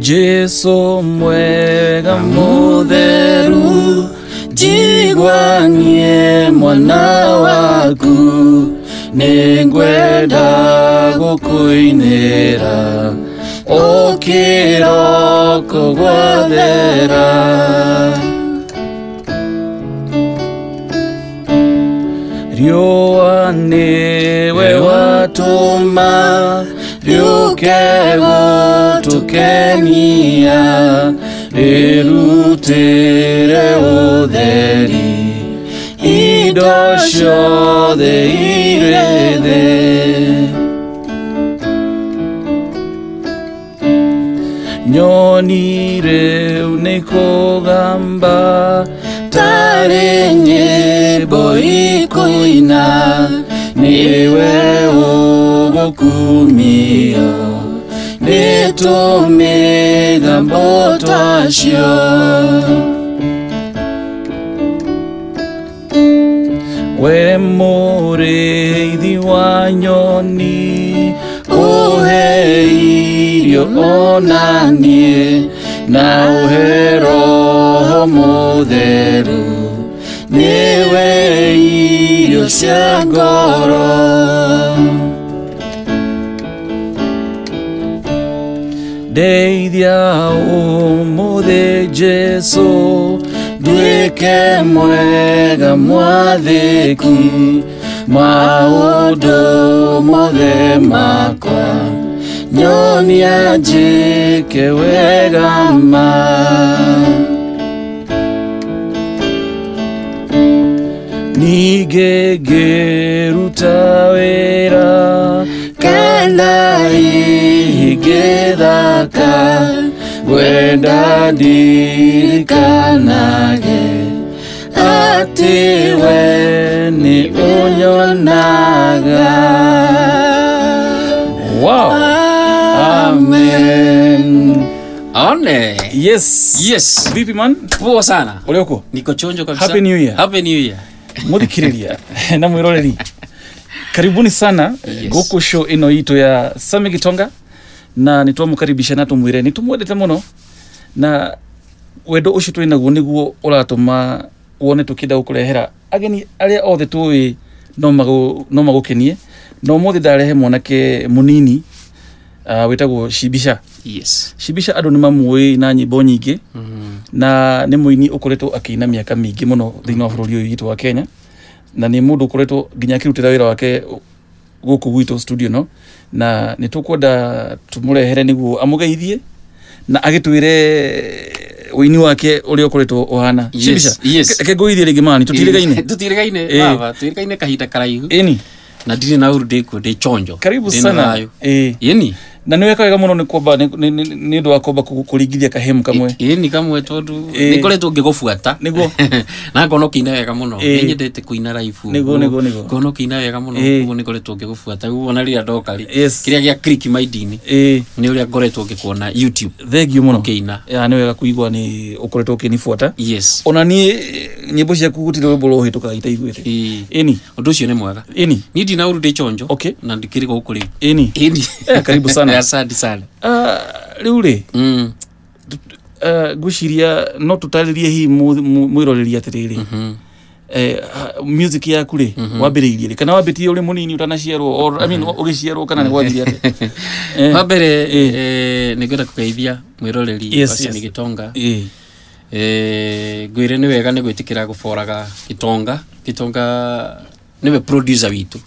Jesu mwega mutheru njigwanie mwana waku nĩngwenda gũkũinĩra ũkĩroko gwathera riũa nĩwe watũma byukego tukenia rirutire utheri indo ciothe irĩ thĩ nyoni rĩu nĩ kũgamba tarĩ nyĩmbo ikũina we ũũ gukumia nitumira mbotasho we mũrĩithi wa nyoni ũhe irio onanie na ũhe roho mũtheru niwe irio cia ngoro Deidia omo de Jesu Duike mwega mwathiki Maundu mothe makwa Nyonia njike wega ma Nige geruta wera kanda hii githaka gwendandirikanage ati we ni unyonaga wow. amen One. Yes. Yes. Vipi man? Poa sana. Ule Niko chonjo kabisa. Happy New Year. Happy New Year. Muthikiriria. na mwiroreri karibuni sana yes. guku show ino ito ya sami gitonga na nitwamukaribisha na tumwire nitumwendete muno na wendo ucio twi naguo niguo uratuma wone tukida gukurehera ageni aria othe tui no magukenie no muthi ndarehe mwanake munini uh, ah, witagwo shibisha yes. shibisha andå nä mamå na nyimbo nyingä mm -hmm. na nä må ini å koretwo akä ina mä aka mä ingä må no wa bå rå ri wa kenya na nä må ndå å koretwo nginya akä rutä ra wä ra wake gå kå gwitå studio no na nä tå kwenda tå må rehere nä guo amå geithie na agä twä re ini wake uria ukoretwo uhana reke ngåithie rä ngä mani tå tirĩgaine tå tirĩgaine tirĩgaine kahinda karaihu ĩni na ndirä na uru ndä kuo ndä chonjo karibu sana ĩni na nä wekaga muno no nä kwamba nä å ndå wa kwamba kahemu kamwe ä ni kamwe tondu ni koretwo ngä gå na ngona å kä ina wega må no nä nyendete kå ina raibu nä guo nä guo nä guo ngona å kä ina wega må no guo nä koretwo ngä gå buata guo ona rä ndoka rä kä rä a gä a kiriki maindi-inä ngoretwo ngä youtube thank you muno kä ya nä wega kuigua ni å koretwo å kä ona ni nyä mbo ciaku gå tirä rwä mbo rohä tå kaga itaiguä te ni å ini å cio uru mwega chonjo ndinauru na ndikiri rä gå ini rä karibu sana ni asante sana uh, rä u rä mm. uh, ah, ngwä ciria no tå tarä rie hihi mwä roreri atä rä rä mm -hmm. Eh, music yaku rä mm -hmm. wambä rä irie rä kana wambä tie å rä må nini å tanaciarwo å mm-hmm. gä ciarwo kana nä gwathire atä wa mbere eh. eh, nä ngwenda kå geithia mwä roreri wacini gä tonga ngwä re nä wega nä gwä tä kä ra gå boraga gä tonga gä tonga nä we witå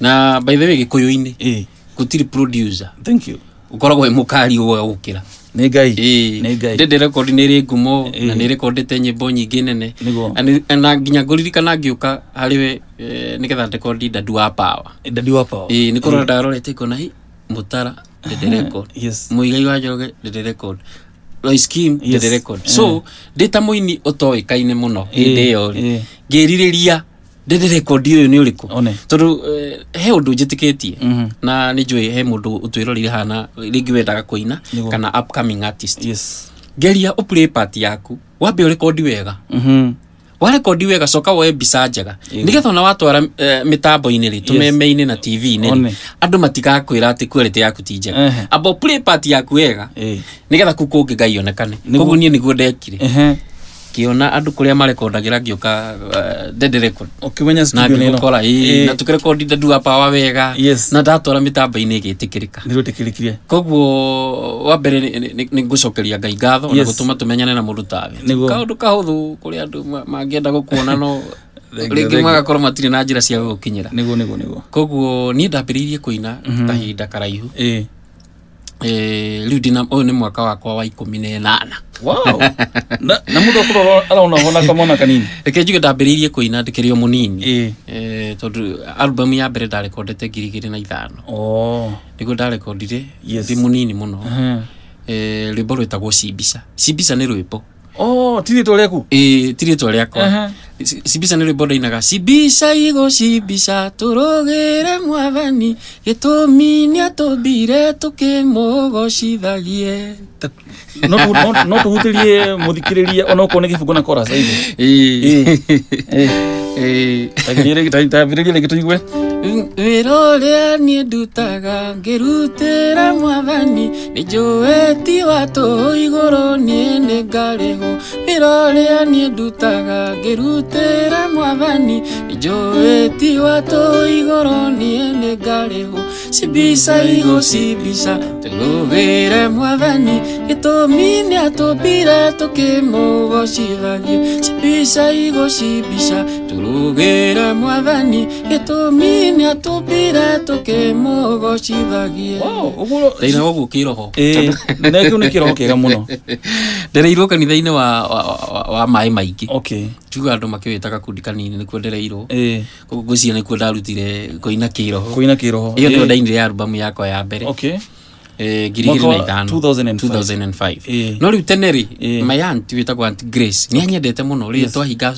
na by the way gä kå yå-inä gutiri producer thank you ukoragwo mukari wa kari å å kä ra nä ngai nä ngai ndä ndä rekondi nä rä ngumo na nä rekondete nyä mbo nyingä nene na nginya ngå ririkana ngä å ka harä we nä getha ndekondi ndadiwa pawa nä kå rora ndarorete ikona må tara må igai wa njoroge ndä ndä so ndä ta må ini å toä kaine må no hä ndä ä yo rä ngä rirä ria ndä rekondi å yå nä å rä kå tondå he å ndå njä tä kä tie mhm. na nä njå he må ndå å twä rorire hana rä wendaga kå ina kana upcoming artist yes. geria å play part yaku wambe å rekondi wega mm -hmm warekondi wega coka woe mbica njega nĩgetha ona watwara uh, eh, mitambo-inĩ rĩ tũmeme-inĩ yes. na tv-inĩ andũ matigakwĩra atĩ quality yaku ti njega uh -huh. amba play part yaku wega uh -huh. nĩgetha kũ kũngĩ ngai onekane koguo niĩ nĩguo ndekire ngiona andu kuria marekondagira ngioka ndenderekod uh, ukimenya na ngikora the dua power wega na ndatwara mitambaini igitikirika ndirutikikirie koguo wa mbere ni ngucokeria ngai ngatho na gutuma tumenyane na mundu tawe kaundu kahuthu kuri andu mangienda gukuona no rĩngĩ magakorwo matirĩ na njĩra cia gũgũkinyĩra nĩguo nĩguo nĩguo koguo niĩ ndambĩrĩirie kũina mhm. kahinda karaihu Eh, rä u ndina å yå nä mwaka wakwa wa ikå mi na änana na må ndå akorwo arona hona kanini kanini ke njuge ndambä rä irie kå ina ndä kä rä o må nini eh, tondå albamu ya mbere ndarekondete ngiri igä rä na ithano oh. nä guo ndarekondire ndä må nini må no eh, rwä mbo rwä tagwo cimbica cimbica nä rwä mbo oh tiri to rĩaku ĩ tiri to rĩakwa uh -huh. cibica nä rwä mbo ndainaga cibica igå cibica tå rå gä re mwathani gä tå mi nä atå mbire tå kä må gocithagie no tå hutä rie må thikä rä ria onakorwo nä gä bungo na koracaithä ta virä gä tå wä ra å a niä ndutaga ngä rutä ra mwathani nä njå ti wa tå igå rå niä nä ngarä hå wä ra å rä a niä ndutaga ngä rutä ra mwathani nä njå ti wa tå igå rå niä nä ngarä hå cimbica igå cimbica tå gä re mwathani gä tå mi nä atå mbire tå kä må gocithagie cimbica igå cimbica tå turugera mwathani gätåmi nä atåmbire tå kä må gocithagie guo kä roho kä u nä kä roho kä må no ndereirwo kanitha wa, wa, wa, wa maä maingä juga andå makä wä ta gakundi kanini nä kuo ndereirwo koguo ngwä nä kuo ndarutire kå ina kä roho ä yo nä yo ndainire yakwa ya mbere okay eh, girigiri na ithano 2005 eh. no rä u teneri eh. mayanti wä tagwo grace nä anyendete må no rä yes. twahinga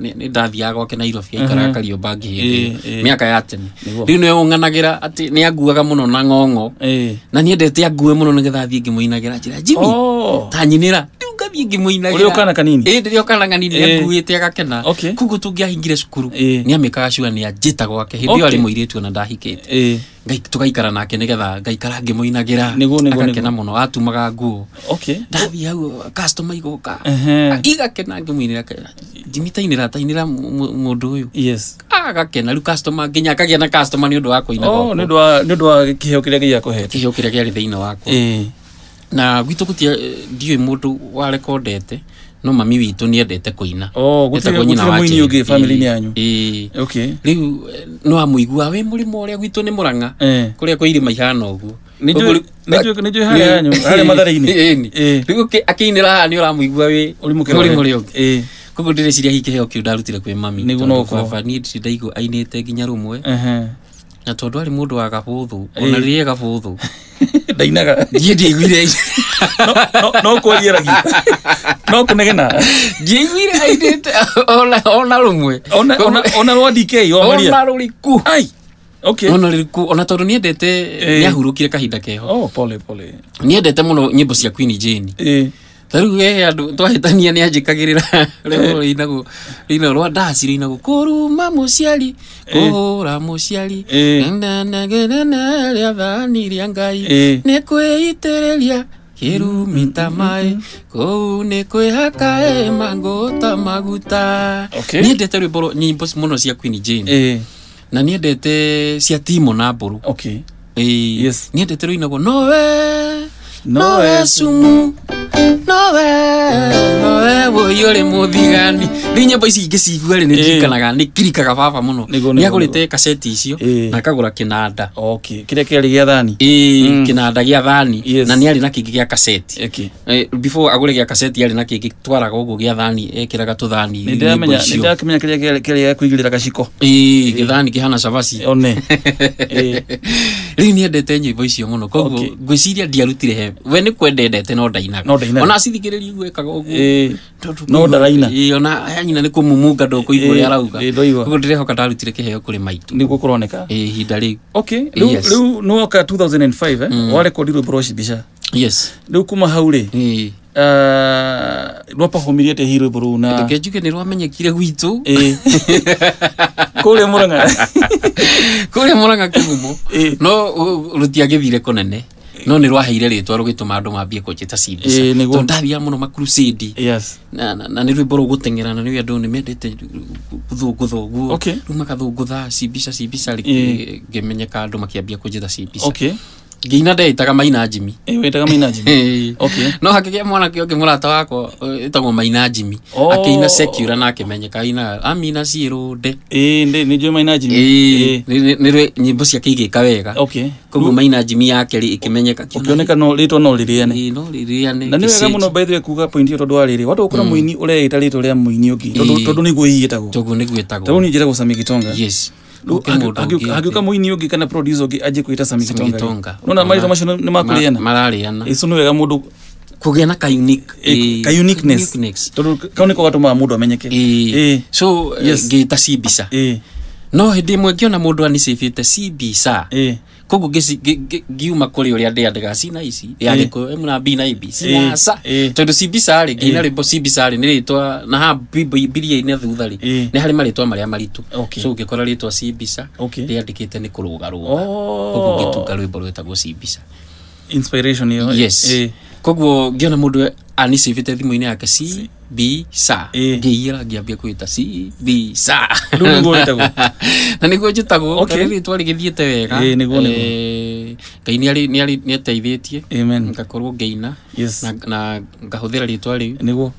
nä ndathiaga gwake nairobi aikaraga kariomba ngä hä eh, mä aka ya tene rä u nä å ng'anagä ra nä anguaga må no na ng'ong'o na nä endete angue må no nä getha thiä ngä må inagä ra njä ra jimi oh. tanyinä ra ngathiä ngä må inagärarä okana kanini nä akuä te agakena koguo tå ngä ahingire cukuru nä amä kaga cua nä anjä ta gwake hä ndä ä yo arä må irä ndahikä te tå gaikara nake nä getha ngaikara ngä må inagä ra agakena må no atumaga nguo hau igakena ngä må inä ra tainä ra må ndå å yå agakena rä u nginya akagä na nä å ndå wa kå å ndå wa kä heo kä rä a gä akå hete heo kä rä a gä arä thä inä wakwa na gwitå gå tia ndiå må ndå warekondete no mami witå nä endete kå ina rä u no amå igua wä må rä ma å rä a gwitå nä må ranga eh. kå rä a kwä irä maihana å guo rä u eh. akä inä ra nä å ramå igua wä rä må rä å ngä eh. koguo ndä rä ciria hikä heo kä u ndarutire kwä mami nä guo ainä te nginya rå mwe na tondå arä må ndå wa gabåthå ona rä rä gabåthå ndainaga ndiä ndiaiguire no kwarieragia no kå negena ndiaiguire te ona rå mwe ona rwa dk ona rå riku Okay. ona ririku ona tondå nä endete nä ahurå kire kahinda keho oh, nä endete må no nyä mbo cia queen jane ta rä u he andå twahätania nä anjä kagä rä ra rä rwa ndaci rä inagå kå ruma må ciari eh. kå ra må ciari eh. nanagänana rä a thani rä ngai eh. nä kwä itä rä rumi ta maä kå u nä kwä hakaä mangå ta maguta nä endete rwä mbo nyimbo må no cia queen jane na nä endete cia timo na mbå rå nä endete rå nowe no we sumu no we no we woyo rä må thigani rä u nyämbo ici ingä cigua rä nä ndirikanaga nä kirikaga baba må no nä agå icio na akagå ra kä kire kä rä a kä arä gä a thani mm. na nä arä na kä ngä kaseti a before agå re kaseti a na kä ngä twaraga å guo gä a thani ekä raga tå menya kä rä a kä rä a kå igä rä ra gaciko gä thani hana savasi one rä u nä endete nyä mbo icio må no koguo ndiarutire hembe we nä kwendendete no ndainaga ona cithikä rä ri igwekaga å guo ndaraina ona yanyina nä kå mumunga ndå kå igua rä arauga guo ndä rehoka ndarutire kä heo kå rä maitå nä guo kå roneka ihinda rä u rä u nä woka 2005 warekodi rwä mbo rwa cimbica rä u kuma hau rä rwapahomirie atä hi rwä mbå rå u na ngenjuge nä rwamenyekire gwitå kå rä a må ranga kå rä a må ranga kå må no rå tiagä thire kå nene no nä rwaheire rä twa rå gä tå ma andå mambie kå njä ta cimbicatondå ndathiaga må no makrusedi na nä rwä mbo rå gå teng'era na nä å andå nä mendete thå ngå tha å guo rä u tha cimbica cimbica ngä menyeka andå makä ambia kå njä ta cimbica ngiina ndeĩtaga maina njimi eh, wĩtaga maina jimi okay. no hakĩgĩa mwana kĩo ngĩ mũrata wakwa eh, ĩtagwo maina jimi oh. akĩina secure na akĩmenyeka ina amina de eh ciĩrũnde ni jo maina jimi njimi ni rĩ nyĩmbo ciake igĩka wega okay. kugo maina njimi yake rĩ ĩkĩmenyeka ũkĩoneka no rĩtwa no rĩrĩane eh, no rĩrĩane na nĩ wega mũno baithwe kuga point ĩyo tondũ warĩrĩ watũ kũra mm. mũini ũreĩta rĩtwa rĩa mũini ũngĩ tondũ nĩguo ĩgĩtagwo tondũ nĩguo ĩtagwo tondũ ni jira gũcamia gĩtonga yes hagiuka å ungi kana producer ungi aje kuita Sami Kitonga nona mari tamasha ni makuriana marariana isu ni wega mundu kugia na ka unique e, ka uniqueness, uniqueness. tondu kau niko gatumaga mundu amenyeke e, e. so no hä ndä ä no ngä ona må ndå anicibite te e koguo ngiuma ndä andä ndiandaga cina ici yandikwo e eh. muna b na ab cinaca tondu si mbica eh, eh. ri nginya rwimbo si mbica ri ni ritwa na ha biria-inĩ thutha ri nĩ harĩ marĩtwa marĩa maritũ so ũngĩkora rĩtwa ci mbica rĩandĩkĩte nĩ kũrũga rũga oh. koguo rwä rwĩmbo rwetagwo koguo ngä ona må ndå anicivite thimu-inä yake si b sa ngä iyära ngä ambia na nä guo njä tagwo rä gä thiä te wega ngai ni ateithä tie ngakorwo ngäina na ngahå thä ra rä twa rä u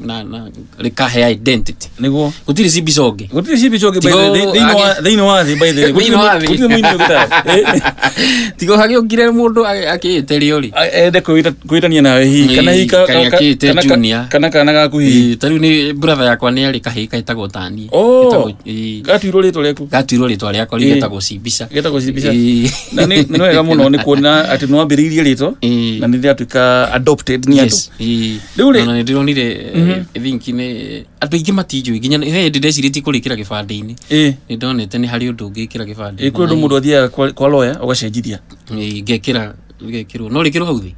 rä kahea gå tirä cimbica å ngä gå they know they ngäthä-inä wa thä tigå hagä å ngire må ndå akä te rä o rä ende kuita ni na hi kana hi ka ite junior kana kana gakuhi ta riu ni brother yakwa ni ari kahi kaitagwo tani oh gatirwo ritwa riaku gatirwo ritwa riakwa rigetagwo cimbica getagwo cimbica na ni ni wega muno ni kuona ati no ambiriirie ritwa na ni riatuika adopted ni andu riu ri na ni ndironire mhm. i think ni andu aingi matinjui nginya he ndi ndecirĩtie kå rä kä ra gä bandä-inä nä ndonete nä harä å ndå å kä må ndå athiaga kwa loya å gacenjithia ngekä no rä kä rwo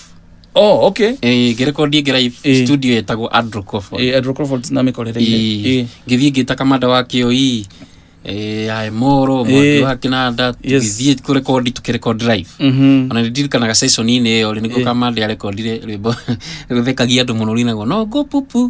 oh okay eh ngä ngira studio etagwo Andrew Crawford eh Andrew Crawford na mikorereire eh ngithii ngita kamanda wa KOE ae moro mwaki wa kinanda tugithie kurekondi tukirekondi live mhm. ona nindirikanaga session-inĩ ĩyo rĩ nĩguo kamande arekondire rwĩmbo rũthekagia andũ mũno rĩinagwo no ngũ pupu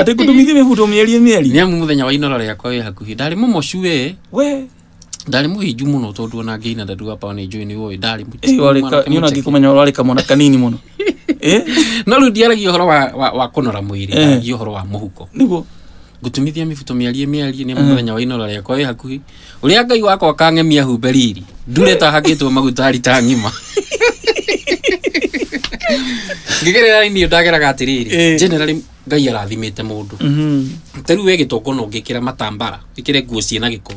atä ngå tå mithie mä buto mä erie mä eri nä amu må thenya wa inora rä akwa wä hakuhä ndarä må mocu we ndarä må hinju må no tondå ona ngä ina ndatugapawa nä njå nä woä ndarä nä ona ngä kå menya warä kamwana kanini må no no rä u ndiaragia å horo wa kå nora mwiri rä aragia å horo wa må huko nä ngutumithia mibuto miarie miarie ni muthenya wa inora riakwa wi hakuhi uria ngai wako kangemia humbe riri ndure ta hakitwo maguta arita ng'ima ngägerera ini ndagera gatiriri generally ngai arathimite mundu mhm teru ta rä u we gä no ngä matambara ikire kä re nguo ciäna gä ko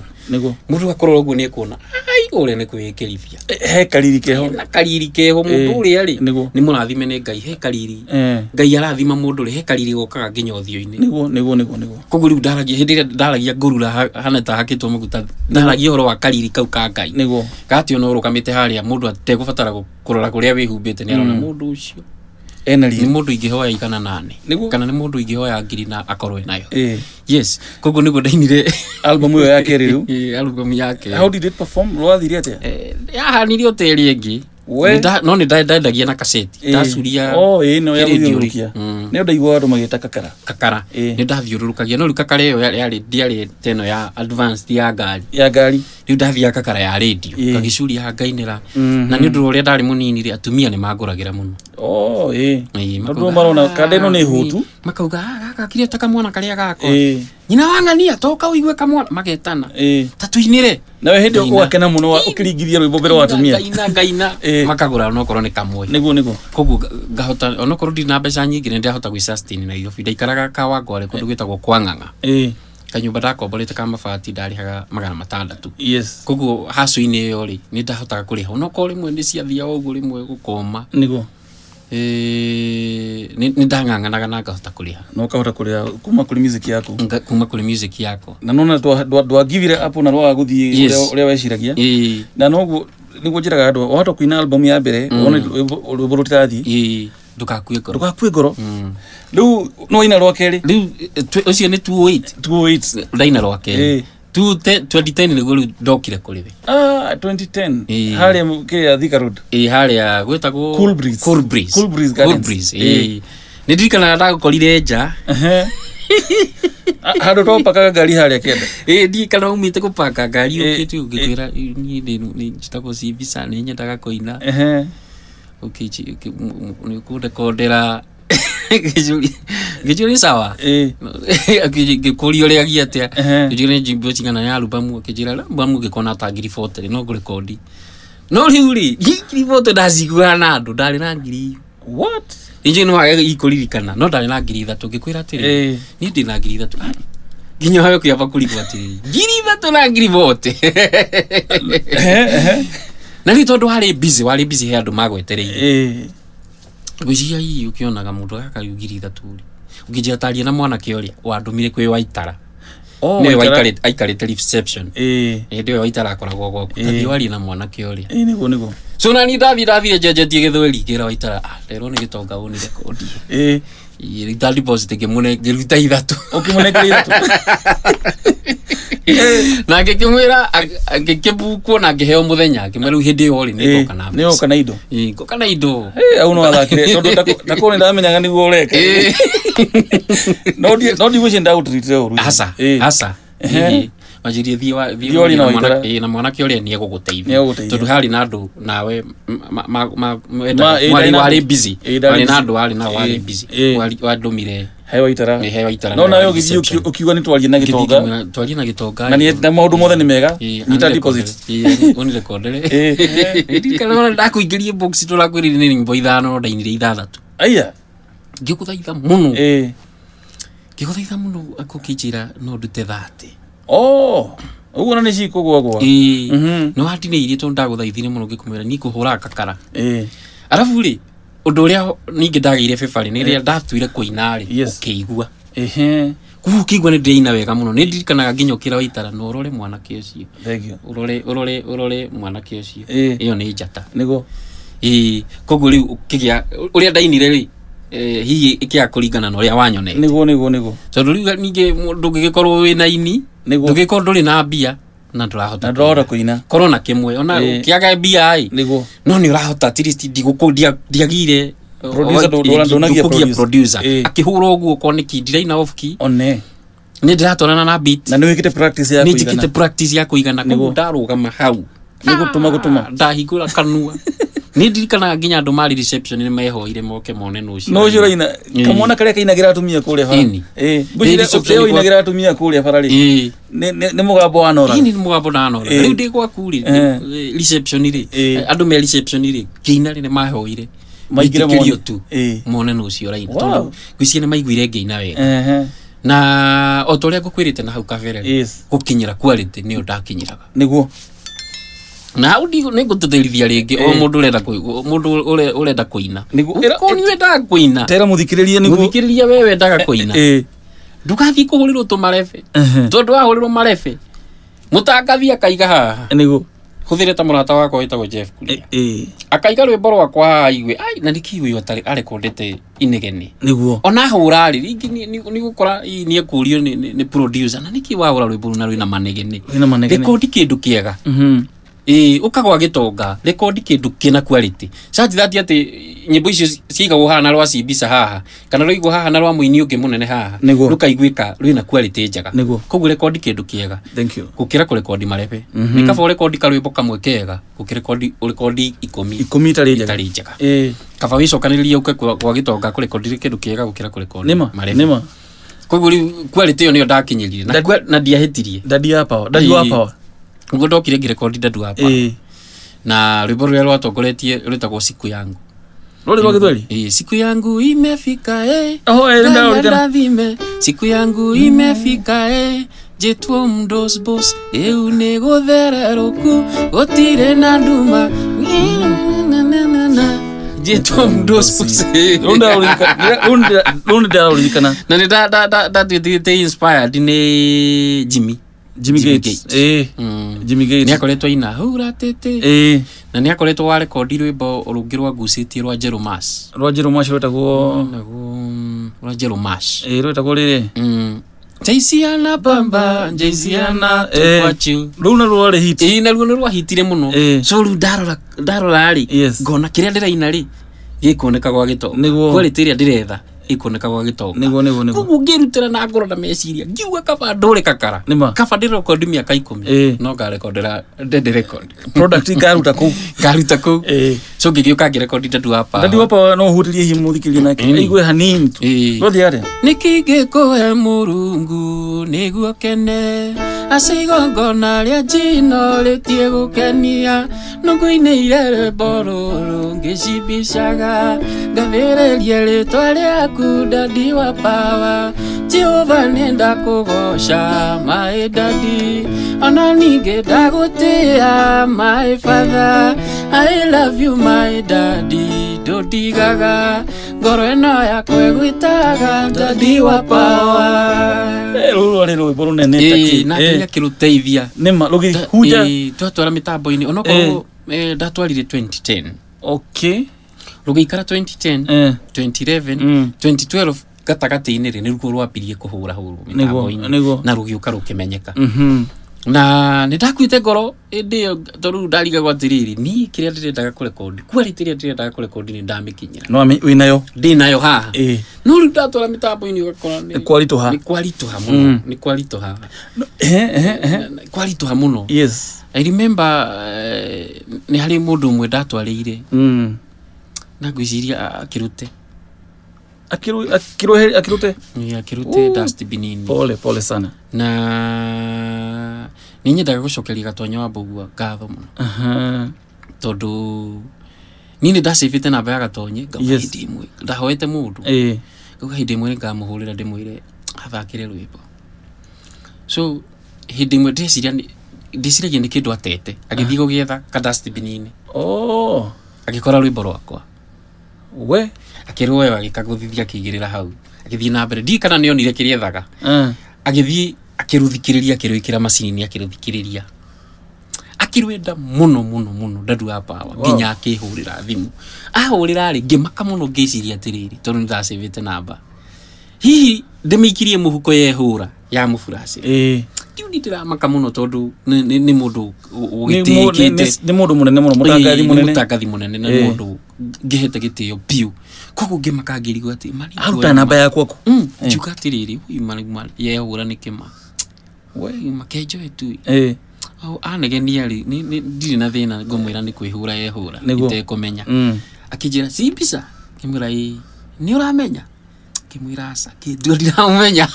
må ndå akorwo å guo kuona ai rä a nä he kariri keho na kariri keho mundu uri ari nigo ni murathime nä ngai he kariri ngai arathima mundu ri he kariri gokaga nginya å thio ini nigo nigo nigo nigo hä ndä ä hindi a ndaragia ngårura hana ta hakä two ndaragia horo wa kariri kau ka ngai gatä ona å rå kamä te harä a må ndå ategå batara kå rora kå rä a arona må ndå å ena ni mundu ingihoya igana nane kana ni mundu ingihoya ngiri na akorwe nayo eh. yes kogo niguo ndainire album iyo yake riru eh album yake how did it perform rwathire atia eh, ya yahanire hoteli ingi no nä ndendagia na kaseti ndacuria oh, nä mm. ndaigua andå magä ta kakara kakara nä ndathiå no rä u kakara ä yo ndiarä teno ya advanced ya ngari ya ngari rä u ndathiaga kakara ya radio ngagä curia ngainä ra mhm. na nä å ndå å rä a ndarä må nini rä atumia nä mangå ragä ra må no oh ä tondå marona ah, kanda ä no nä hå tu makauga ah, gakakire ta kamwana karä gakwa nyina wang'ania toka å igue kamwana magetana ta tå inä re nawe hä ndä ä gwakena må no å kä ringithia rwä mbo wa atumia ngaina makagå onokorwo nä kamwe nä guo nä guo koguo ngahota onokorwo ndiri na mbeca nyingä nä ndärahota gwä na irobi ndaikaraga kawangware kå ndå gwä tagwo kwang'ang'a kanyumba ndakomborete ka mabati ndarihaga magana matandatu yes. koguo hacu-inĩ ĩyo rĩ nĩ ndahotaga kũrĩha onokorwo rĩmwe nĩ ciathia ũguo rĩmwe gũkoma nĩguo nä ndang'ang'anaga na ngahota kå rä ha na kå rä ha kuma kå rä music yaku kuma kå rä music yako na nona ndwangivire up na rwaga gå thiä rä a weciragia na noguo nä guo njä raga andå wahota kuina album ya mbere mm. one rwä mbå rå tirathiä ndukakue ngoro ndukakue ngoro mm. rä u no waina rwa kerä rä u å cio nä ndaina rwa kerä 2010 niguo riu ndokire kuri we ah 2010 haria kiria thika road ii eh, haria gwitagwo cool breeze cool breeze cool breeze cool breeze ii eh. eh. ni ndirikanaga ndagukorire nja handå twapakaga ngari harä a kenda ä ndiä kana å mä te gå paka ngari å kä te å ngä twä ra niä njĩtagwo cibica nä nyendaga kåina å kå rekondera gä sawa gä kå ria å rä agia atä a gä njä rä njimbo cigana ya rubamu gä njä ra gä kona ta ngiri botere no ngå rekondi no rä u rä ngiri bote na andå ndarä na ngiri nä no wage ikå ririkana no ndarä na ngiri ithatå ngä kwä ra atä rä eh. niä ndä na ngiri ithatå nginya wayo kä amba kå rigwo atä rä ngiri ithatå na ngiri bote na rä u tondå warä warä he andå magwetereire eh ngwiciria hihi ukionaga mundu gaka yugiri ithaturi ukinjira taria na mwanake å rä a wandå Oh, nä we aikarä te hä ndä ä yo waitara akoragwo gwaku tathiä waria na mwanake å rä a nä so nani ndathi ndathire njenjetie gä thweri ngä ra waitara rerwo ah, nä gä tonga å nä rekondie irita deposit ngimune ngirita ithatu kä ithatu na kä ngikibukwo na ngiheo muthenya ngimwira riu hindi iyo ri nigoka eh, na ni goka na indo ngoka eh, na indo eh, au no athakire tondu ndakuo ni ndamenyaga niguo ureka no ndigwicindautrite uru hasa hasa wanjirie thiĩ na mwanake ũrĩa nĩ egũgũteithia tondũ harĩ na andũ nawe mwarĩ busy na andũ warĩ nao warĩ mire hewa itara nä hewa itara no nawe å gä å kiuga nä twarie na gä tonga twarie na gä tonga na maå ndå mothe nä mega ndakå ingä rie tå rakwä rä nä bo ithano ndainä ithathatå aia ngä gå thaitha må no ngä gå thaitha må no akå kä njä ra no ndute thate oh uguo na nä cikå gwa watinä irie tondå ndagå thaithire må mhm. no kå ra hå ra kakara arabu rä å ndå å rä a ningä ndagäire bäbarä nä rä a ndatuire kå ina å kä igua kuhu nä ndä wega må no nä ndirikanaga nginya å kä ra waitara na å rore mwanake å cio å rore mwanake å cio ä yo nä njata koguo rä u kä gä a å rä a ndainire rä hihi ä kä a kå ringana na å rä a tondå rä u ningä ndå ngä gä korwo wä na ini niguo ndugikoro nduri na mbia na ndurahota na ndurahota kuina korwo na kimwe ona eh. kiaga mbia ai niguo no ni urahota at least ndiguku ndiagire ndunagia producer akihura uguo korwo ni ki ndiraina off ki one ni ndä ratwarana na na nä wä kä te nä njä kä te ya kå igana koguo ndarå gama hau nä gå tå ma gå tå ma ah, ndahingå kanua nä ndirikanaga nginya andu andå marä nä mehoire moke mone nå cio nå cio raina kamwana karä a kainagä ra atumia eh rä a bara inagä ra atumia kå rä a ni rä nä må gambo wanoranä må gambo nanora rä u ndä gwaku rä rä andå me rä ri rä nä mahoire maingä re tu mone nå cio raina tondå ngå ni nä maiguire ngäina wega na o ta å rä a ngå kwä rä te na hau kabere gå kinyä ra nä å ndakinyä raga nä guo na hau nä ngå tå thä rithia rä ngä o eh. må ndå ũrenda kå ina nä wendaga kå ina tera må thikä rä ria må thikä rä ria we wendaga eh, kå ina eh. ndågathiä kå hå rä rwo tå marebe tondå wahå rä rwo marebe må tangathi akaiga haha nä huthire ta murata wakwa witagwo Jeff Kuria. Eh. Akaiga rwimbo rwakwa haha igwe. Ai na niki uyu atari arekondete inegene. Niguo. Ona hura ri ringi ni gukora ni ekurio ni producer na niki wahura rwimbo na rwina manegene. kä ndå kä ega kiega. Mhm ä ukagwa gä tonga rekondi kä ndå quality caji thati ati nyimbo icio ciaigagwo haha na rwa cimbica haha kana rwaigwo haha na rwa muini ini munene haha rå kaiguä rwi na quality njega koguo rekondi kindu kiega thank you gå kä ra kå rekondi marebe nä kaba å rekondi karwä mbo mwekega kega gå kä å rekondi ikå ikå tari njega kaba wä cokanä rä rie å ke gwa gä tonga kå rekondi kä ndå kä ega gå kä ra kå rekondi marebe koguo rä u quality ä yo nä na ndakinyä rire na ndiahä tirie ndadiapawa guo ndokire ngirekondinda ndwapa na rwimbo ruria rwatongoretie rwitagwo siku yangu Roli kwa Kiswahili? Eh, siku yangu imefika eh. Oh, eh, Siku yangu imefika eh. Jetwo mdos bos eu negothereruku gotire na nduma. Jetwo mdos Unda unda unda unda na ni da inspired ni Jimmy. Jimmy Gates. Eh. Mm. Jimmy Gates. Ni akoretwo ina hura tete. Eh. Na ni akoretwo wa rekondi rwimbo rungi rwa ngucitie rwa Jero Mash. Rwa Jero Mash rwetagwo mm, mm, rwa jeromas Mash. Eh rwetagwo rĩrĩ. Mm. Jaisiana bamba Jaisiana eh. tukwachu rä u naruo rwarä hiti eh, naruo nä rwahitire må no eh. so rä u ndarora rä ngona kä rä a ndä raina rä gä kuoneka gwa gä tonga kwä rä tä rä a ndä retha ikonekagwa gitonga niguo niguo niguo koguo ngirutira na ngoro na meciria ngiuga kaba ndure kakara nima kaba ndi record miaka 10 no ngarekondera ndende record product ngaruta kuu ngaruta kuu so ngĩgĩũka ngĩrekondite tu hapa ndadi wapa no ũhũrĩrie hihi mũthikĩria nake aigue hanini tu gũthiĩ arĩa nĩ kĩngĩkũhe mũrungu nĩguo kene aca igongona rĩa njino rĩtie gũkenia nũngũ-inĩ irerembo rũrũ ngĩcimbicaga ngathĩrĩrie rĩtwa rĩaku ndadi wa pawa jehova nĩ ndakũgoca maĩ ndadi ona ningĩ ndagũtĩya maĩ batha i love you my my daddy Dodi ndũndigaga ngoro ĩno yakwa ĩgwĩtaga ndandi wa power rũrĩ rwĩmbo rũnene na nginya kĩrũteithia nĩma rũgĩhunja twatwara mĩtambo-inĩ onokorwo ndatwarire 2010 okay rũgĩikara 2010 2011 2012 gatagatĩ-inĩ rĩ nĩruo rwambirie kũhũra hũrwo mĩtambo-inĩ na rũgĩũka rũkĩmenyeka mhm na nä ndakuite ngoro ä toru to rä tiriri ni atä rä rä niä kä rä a ndä rendaga kå rekondi kwarä rä a ndä rendaga kå rekondi nä ndamä no wä nayo ndä nayo haha no rä u ndatwara mä tambo-inä ũgakora nä kwaritå ha nä kwaritå ha må mm. no nä kwaritå ha kwaritå ha må no i remember eh, nä harä må ndå å mwe ndatwarä ire mm. na ngwä ciria akä akiru, akiru, akirute akirute dustbinini pole pole sana na nä nyendaga gå cokeria gatonya wa mbogua ngatho må no tondå niä nä ndacä te namba ya gatonye ngamahä imwe ndahoete må ndå ngauga hä ndä ä ngamå hå rä ra ndä mwä re athakä so hä ndä ä mwe ndäciragia nä kä ndå atete agä thiä gå gä etha kadastbininä oh. agä kora rwä mbo rwakwa we akĩrwo yo agĩkagũthithia akĩigĩrĩra hau agĩthiĩ na mbere di kana nĩonire kĩrĩa ethaga agĩthiĩ akĩrũthikĩrĩria akĩrwĩkĩra macini-inĩ akĩrũthikĩrĩria akĩrwenda mũno mũno mũno ndadu ya power nginya wow. akĩhũrĩra thimũ ahũrĩra rĩ ngĩmaka mũno ngĩciria atĩrĩrĩ tondũ nĩ ndacĩvĩte namba hihi ndĩmĩikirie mũhuko yehũra ya mũburacĩ ndiu nĩ ndĩramaka mũno tondũ nĩ mũndũ ũgĩtĩĩkĩte nĩ mũndũ mũnene mũno mũtangathi mũnene na ni mũndũ ngĩhete gĩtĩo biũ koguo ngĩmaka ngĩrigwo atä aruta namba yakwaku mm. eh. njuga atä rä rä yehå ra nä kä ma makenjoe tu anegenia rä ndirä na thä na ngåmwä ra nä kwä hå ra yehå ra itekå menya mm. akä njä ra ci mbica ngä mwä ra nä å ramenya ngimwira aca kindu ndiramenya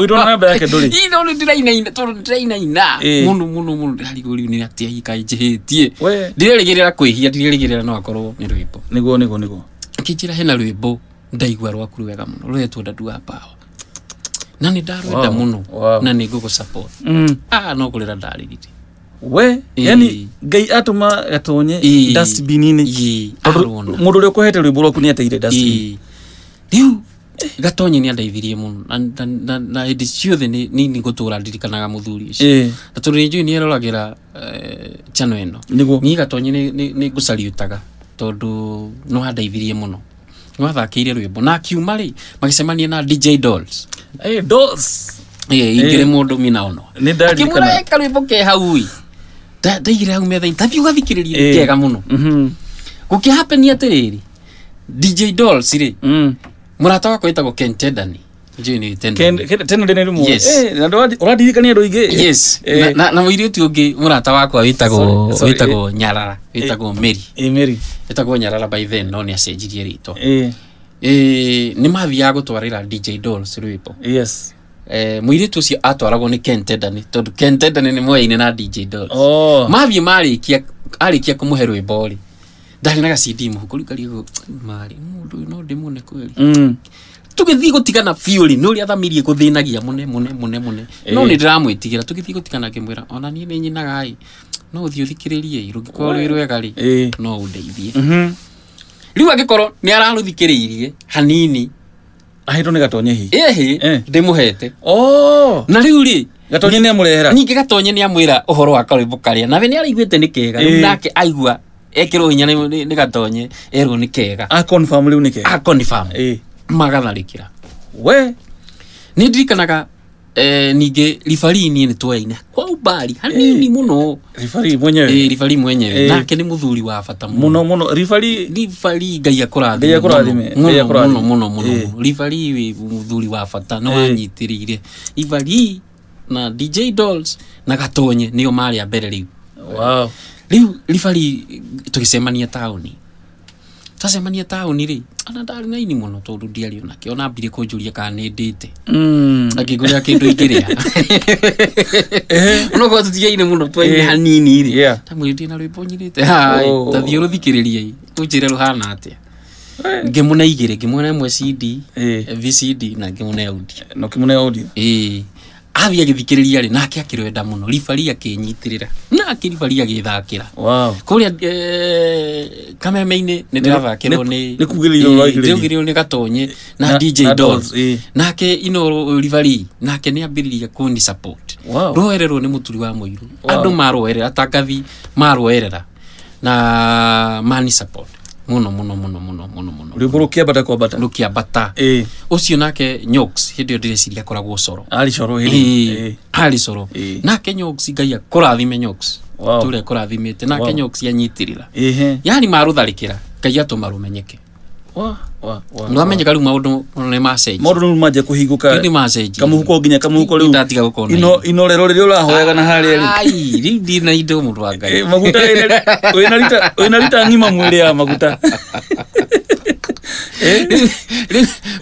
wirwo namba yake nduri ino ni ndirainaina tondu ndirainaina muno muno muno ndirarigwo riu ni atia hikai njihitie ndirerigirira kwihia ndirerigirira no akorwo ni rwimbo niguo niguo niguo akinjira hena rwimbo ndaigua rwaku rwega muno rwetwo ndandua power na nä ndarwenda må no wow. na nä ngå gå no kå rä ra ndarigiti we yani ngai atuma ah, gatonye må ndå å rä a å kå hete rwä mbo rwaku nä ateire rä u gatonye nä andeithirie må no na hä ndä ciothe nini ngå tå ra ndirikanaga må thuri å na tondå nä njå nä eroragä ra chano ä no niä gatonye nä ngå cariå taga tondu nä wandeithirie må no nä wathakä ire rwä mbo na kiuma rä magäcemania na dj dolls eh dolls ingä rä må ndå minaono akä må reka rwä mbo ke haui ndaigire hau methainä tathi ũgathikä rä ria kega må no mm-hmm. gå kä hapeni atä rä rä dj dolls rä må mm. rata wakwa ä tagwo kentedani njini teno ndä nä årandirikania andå aingä na må iriå ti å ngä må rata wakwa wä tagwo eh. nyarara wä tagwo eh. märi eh, wä tagwo nyarara by then no nä acenjirie ritwa nä mathiaga gå twarä ra dj dolls rwä mbo yes eh, mũirĩtu atwaragwo nĩ kentendani tondũ kentendani nĩ moyaine na dj dolls oh. mathiĩ marĩkia arĩkia kũmũhe rwĩmbo rĩ ndarĩ na gacd mũhuko rĩu karigå marĩ mũndũ ũyũ no ndĩmũne kweri mm tugithii gutigana fiuri nuri athamirie guthinagia mune mune mune mune no eh. ni ndiramwitigira tugithii gutigana kimwira ona ni ni ai no uthii uthikiririe rungikoo rwi rwega ri eh. no undeithie mhm. riu angikorwo ni araruthikiririe hanini ahetwo ni gatonye hi ähä eh. ndä må hete oh. na riu ri gatonye ni amurehera rehera ningä gatonye ni amwira uhoro wa karä mbo karä a nawe ni araiguä te kega rä nake aigua ekärwo hinya ni gatonye erwo ni kega a confirm riu ni kega a confirm magatharä kä ra we nä ndirikanaga eh, ningä ribari niä nä twaine kwa mbari hanini eh, må no ribari mwenyewe eh, ribari mwenyewe eh. nake nä må thuri wa bata muno muno må no ribari ribari ngai akå rathime må no må muno må no ribari wä må wa bata nä wanyitä rä ire ribari na dj dolls na gatonye nä o marä a mbere rä u rä u ribari tå gä twacemania taũni rĩ ona ndarĩ naini mũno tondũ ndiarĩ onake ona mbire kũnjũria kana nĩ ndĩte mm. akĩngũrĩra kĩndũ ingĩrĩa onokorwo tũtigaine mũno twaine hanini rĩ ndamwĩrĩ ndĩ na rwä te rwĩmbo nyirĩte oh. tathiĩ rũthikĩrĩria ũnjĩre rũhana atĩa ngĩmũne igĩrĩ ngĩmũne ĩmwe cd vcd na ngĩmũne audio na ngĩmũne audio ĩĩ rä ria rä nake akĩrwenda mũno ribari akĩnyiitĩrĩra na kå rä a kameme-inĩ nĩ rä nĩnjũgĩrĩirwo nä gatonye na dj dolls nake ino ribari nake nĩ ambĩrĩria kũni support nä må turi wa iru andå marwoerera atangathi marwoerera na mani support muno muno muno muno muno muno bata rwimbo rukiambata kwambata bata eh ucio nake nyox hindi iyo ndireciria akoragwo coro ali coro e. eh ali e. nake nyox ngai akurathime nyox wow. tu rä a kå nake wow. nyox anyitirira yani marå tharä kä ra ngai atå marumenyeke ndå wamenyeka rä u maå ndå nä macenjimaå ndå nä manjia kå hingå kanä macenjia kamå huko nginya kamå huko rä u gå korwo inorero rä rä a å rahoyaga na harä a rä na indo må ndå wa ngai maguta wä na rita ng'ima mwä ya maguta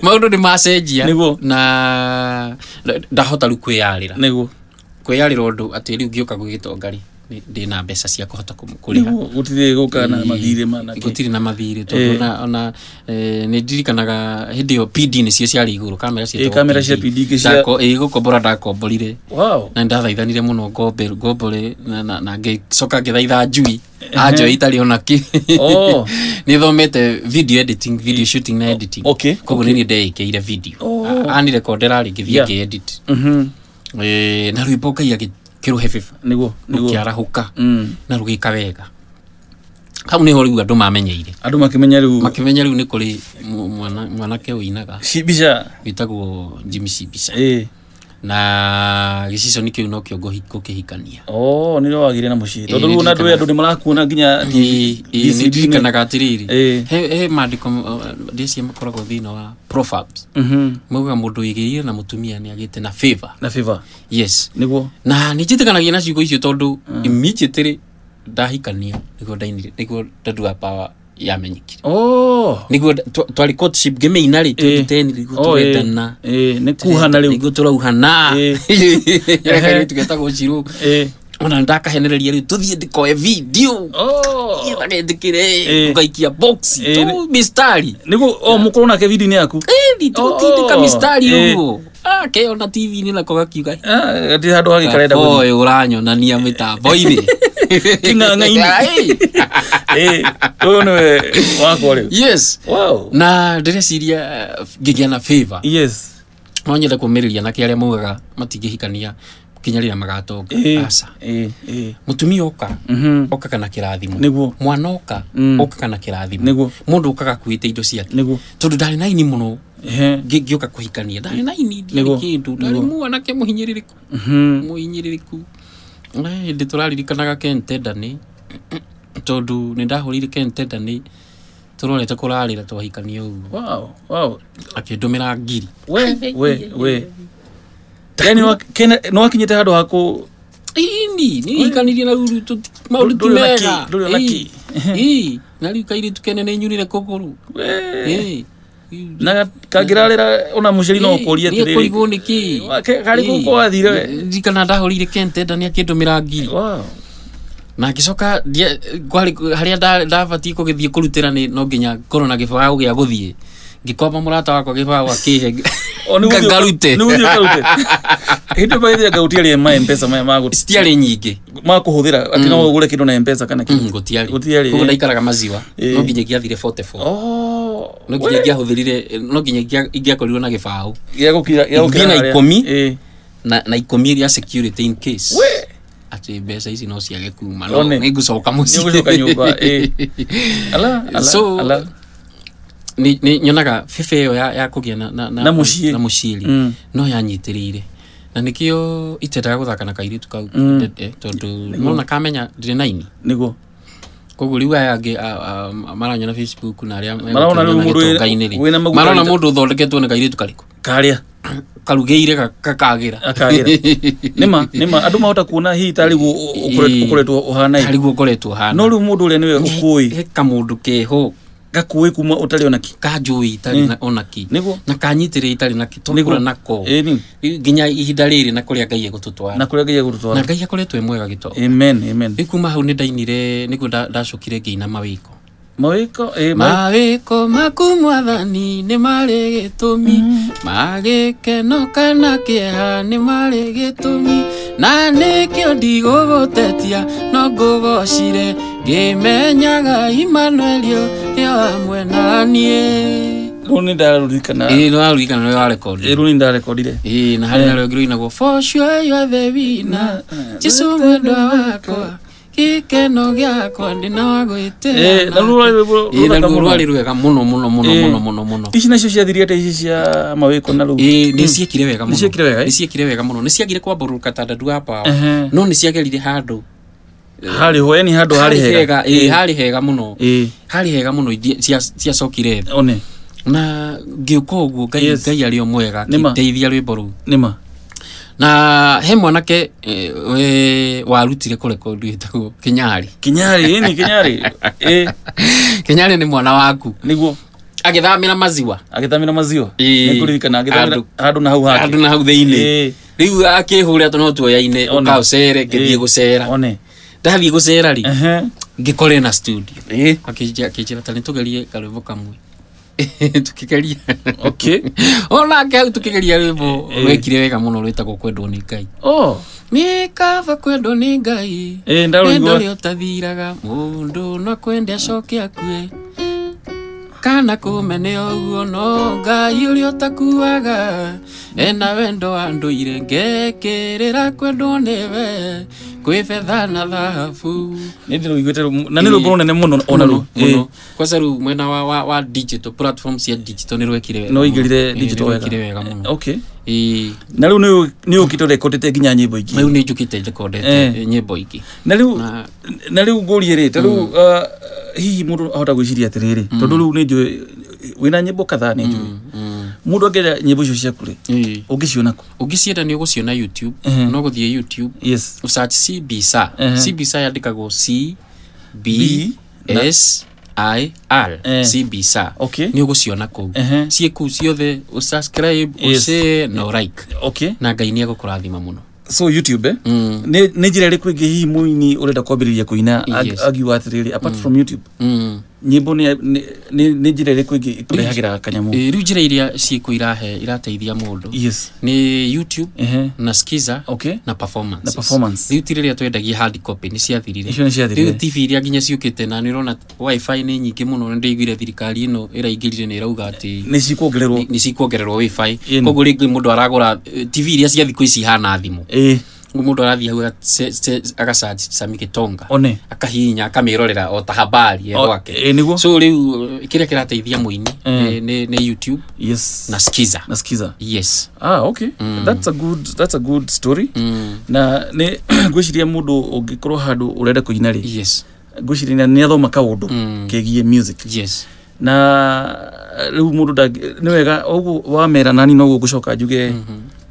maå ndå nä macenjia na ndahota rä u kwä yarä ra nä guo kwä yarä ra å ndå atä rä u ngä å ka gå gä tongarä ndä na mbeca cia kuhota hota kå rä ha gå tirä gå na mathirä managå tirä na mathirä tondå eh. ona nä eh, ndirikanaga hä ndä ä yo pd nä cio ciarä igå rå kamera cia ä gå kombora ndakomborire na nä ndathaithanire må no ngombore na ngäcoka ngä thaitha njui anjo itarä ona kä oh. ni thomete video editing video shooting na editing koguo nä niä ndeä ire video oh. anire kondera rä ngä thiä ngä edit mm-hmm. eh, na rwä mbo ngai kiruhe rå niguo rukiarahuka mm. na ka wega hau rä u andå mamenyeire makä menya rä u nä kå rä mwanake inaga uinaga wä tagwo jimi cibisha eh na gicicio kä u no kä ongo gå kä hikania oh, nä rä wagä re na må ciä tondå rä u na andå andå nä marakuona nginya nä ndirikanaga atä rä rä he mandä ko ndäcia uh, makoragwo thä inä wa mhm. mauga må ndå ä gä na må tumia nä agä te na na yes nä na nä njä tä kanagia na ciugo icio tondå imijä tä rä ndahikania nä guo ndainire nä guo yamenyekire oh. niguo twari courtship game inari eh. 2010 niguo oh, tugetana eh. eh. ni kuhana riu niguo turauhana yarekani eh. tugeta guciru eh. ona ndakahenereria riu tuthie ndikoe video oh ya ndikire eh. ngaikia box tu mistari niguo o mukuru nake video ni yaku eh ndigutindika oh, oh. mistari uguo akeona ah, tv-inä ni nako gakiuga ah, ti handå hagä karenda å ranyonania mä tambo-inä king'ang'a-inä Eh, yes na ndĩreciria ngĩgĩa na favor yes no nyende kũmĩrĩria nake arĩa maugaga matingĩhikania kinya rä magatonga eh, aca eh, må tumia oka mhm. okaga na kä rathimo mwana oka mm. okaga na kĩrathimo nĩguo mũndũ ũkaga ndå indo ciake nĩguo tondũ ndarĩ na ini mũno ngĩũka kũhikania ndarĩ na ini ndiarĩ kĩndũ ndarĩ mwanake mũhinyĩrĩrĩku mhm. mũhinyĩrĩrĩku ndĩ tũraririkanaga kentendani tondu nä ndahå kentenda nä tå rorete kå rarä ra twahikania å guo akä ndå mä ra ngiri nwakinyä te handå hakå ini nä hikanirie na ruru maå ndå ti mega na rä u kairä tu kene nä nyunä kå gå ru na kangirarira ona muceri no kuria atiriri kurigwo niki kari guko athire ndikana ndahurire kentenda ni akindumira ngiri na ngicoka haria ndabatiĩ kũgĩthiĩ kũrutĩra ni no nginya ngorwo na gĩbaũ gĩa gũthiĩ ngikwamba mũrata wakwa gĩbaũ akĩhe oh, ngarute hĩndĩ ĩyo ngau tiarĩ ma mpesa maya ma citiarĩ nyingĩ ma kũhũthĩra atĩ no ugure mm. kindu na mpesa kana kindu mm, gũtiarĩ koguo eh. ndaikaraga maziwa eh. no nginya 44 oh no nginya ingĩahũthĩrire no nginya ingĩakorirwo na gukira gĩa gũkira na ikomi eh. na ikomi ya security in case Wee atĩ mbeca ici no ciage kuma no nĩ ngũcoka mũciĩ nyonaga bĩbĩ ĩyo ya, ya kũgĩa na, na, na, na mũciĩri mm. no yanyitĩrĩire na nĩkĩo itendaga gũthaka na kairitu kau mm. tondũ nona kamenya ndĩrĩ naini ini nĩguo koguo rĩu aya angĩ maranyona facebook na arĩa marona mũndũ ũthondeketwo nĩ kairitu karĩkũ karĩa karugeire gakagira akagira nima nima andu mahota kuona hihi ta rigu ukoretwo uhana ta rigu ukoretwo uhana no riu mundu uria niwe ukui he kamundu keho gakui kuma utari ona ki kanjui itari onaki niguo na kanyitirire itari na ki tokura nako nginya ihinda riri na kuria ngai egututwara na kuria ngai egututwara na ngai akoretwo e mwega gito amen amen ikuma hau ni ndainire niguo ndacukire ngiina mawiko Mawiko eh, mawiko makumwathani nä marä gä tå mi magä mm. keno kana kä eha nä marä gä tå mi na nä kä o ndigå gå tetia no ngå Runi ngä menyaga imanuelio nä o hamwe naniä rå nä ndaråririkana nä waråririkana nä warekondi rå nä ndarekondire na na harä narä eh. o ngä rå inagwo bocio yothe wina eh, eh. jesu mwendwa wakwa gikeno giakwa eh, na ici nacio ciathirire ta ici cia na hmm. ciekire wega må ciekire wega eh? no nä ciagire kwambå no nä ciagerire ho yani hega hega hega ciacokire na ngä å ngai arä o mwega ngä teithia rwä na he mwanake e, we warutire kå rekondi wetagwo kinyari kinyari ni kinyari e. kinyari nä mwana waku niguo agithamira maziwa agithamira maziwa nikuririkana agithamira handu na hau hake handu na hau thiini riu akihura no tuoyaine uka ucere ngithie gucera one ndathie gucera ri ngikore na studio akinjira tani tugerie karwimbo kamwe tukigeria okay onake hau tukigeria rwimbo eh. wekire wega muno rwitagwo kwendwo ni ngai oh nä kaba kwendwo nä ngai nä eh, ndore å tathiraga må ndå kwende acoke akue kana kumene oguo no ngai uria utakuaga ena wendo wa ndũire ngekĩrĩra kwendwo nĩwe kwĩ betha na thahabu nä ndä rå na nä rwä mbå muno nene må no ona rä kwaca rä mwena wa, wa, wa digital platforms ya digital nä rwekire wega no igirire rire digital wega må no na rä u nä å kä te rekondete nginya nyä mbo ingä rä u nä njå kä te rekondete eh. nyä mbo ingä na rä u ngå rie rä ta rä u hihi må ndå ahota gwä ciria atä rä mm. rä tondå rä u nä njå wä na nyä mbo kathaa nä njå må mm, mm. ndå angä nyä mbo icio ciaku rä å ngä ciona kå å ngä cienda nä å gå ciona youtube eh. no gå thiä youtube å search cbsa yandä kagwo c ir eh. cbsa okay. nä å gå ciona kå u uh -huh. ciä kå u ciothe å yes. na å like okay. na ngai nä egå kå rathima må no so youtube eh? mm. nä njä ra rä kå ä ngä hihi må ini å renda kwambä rä ria kå ina yes. atä rä rä apart mm. from youtube mm nyimbo ni ni ni ä rä kå ingä tå rehagä ra kanyamå rä u njä ra iria ciäkå irahe irateithia må yes. ni youtube uh -huh. na skiza okay. na performance na performance tirä rä a twendagia hard copy ni ciathirire rä u tv iria nginya ciukite na ni rona wifi nä nyingä må no nä ndaiguire thirikari ä no ä raingä rire nä rauga ni nä cikuongererwo wifi koguo rä ngä må ndå aragå tv iria cia thiku ici hana thimu eh mundu arathi hau agacasamike tonga akahinya akamirorera o ta habari e gwake so riu eh, kiria kirateithia muini ni youtube yes. na skiza na skiza yes ah okay mm. that's a good that's a good story mm. na ni ngwiciria mundu ungikorwo handu urenda kuina ri yes ngwiciria ni athoma kaundu mm. kegie music yes na riu mundu ni wega uguo wamera nani noguo ngucoka njuge mm -hmm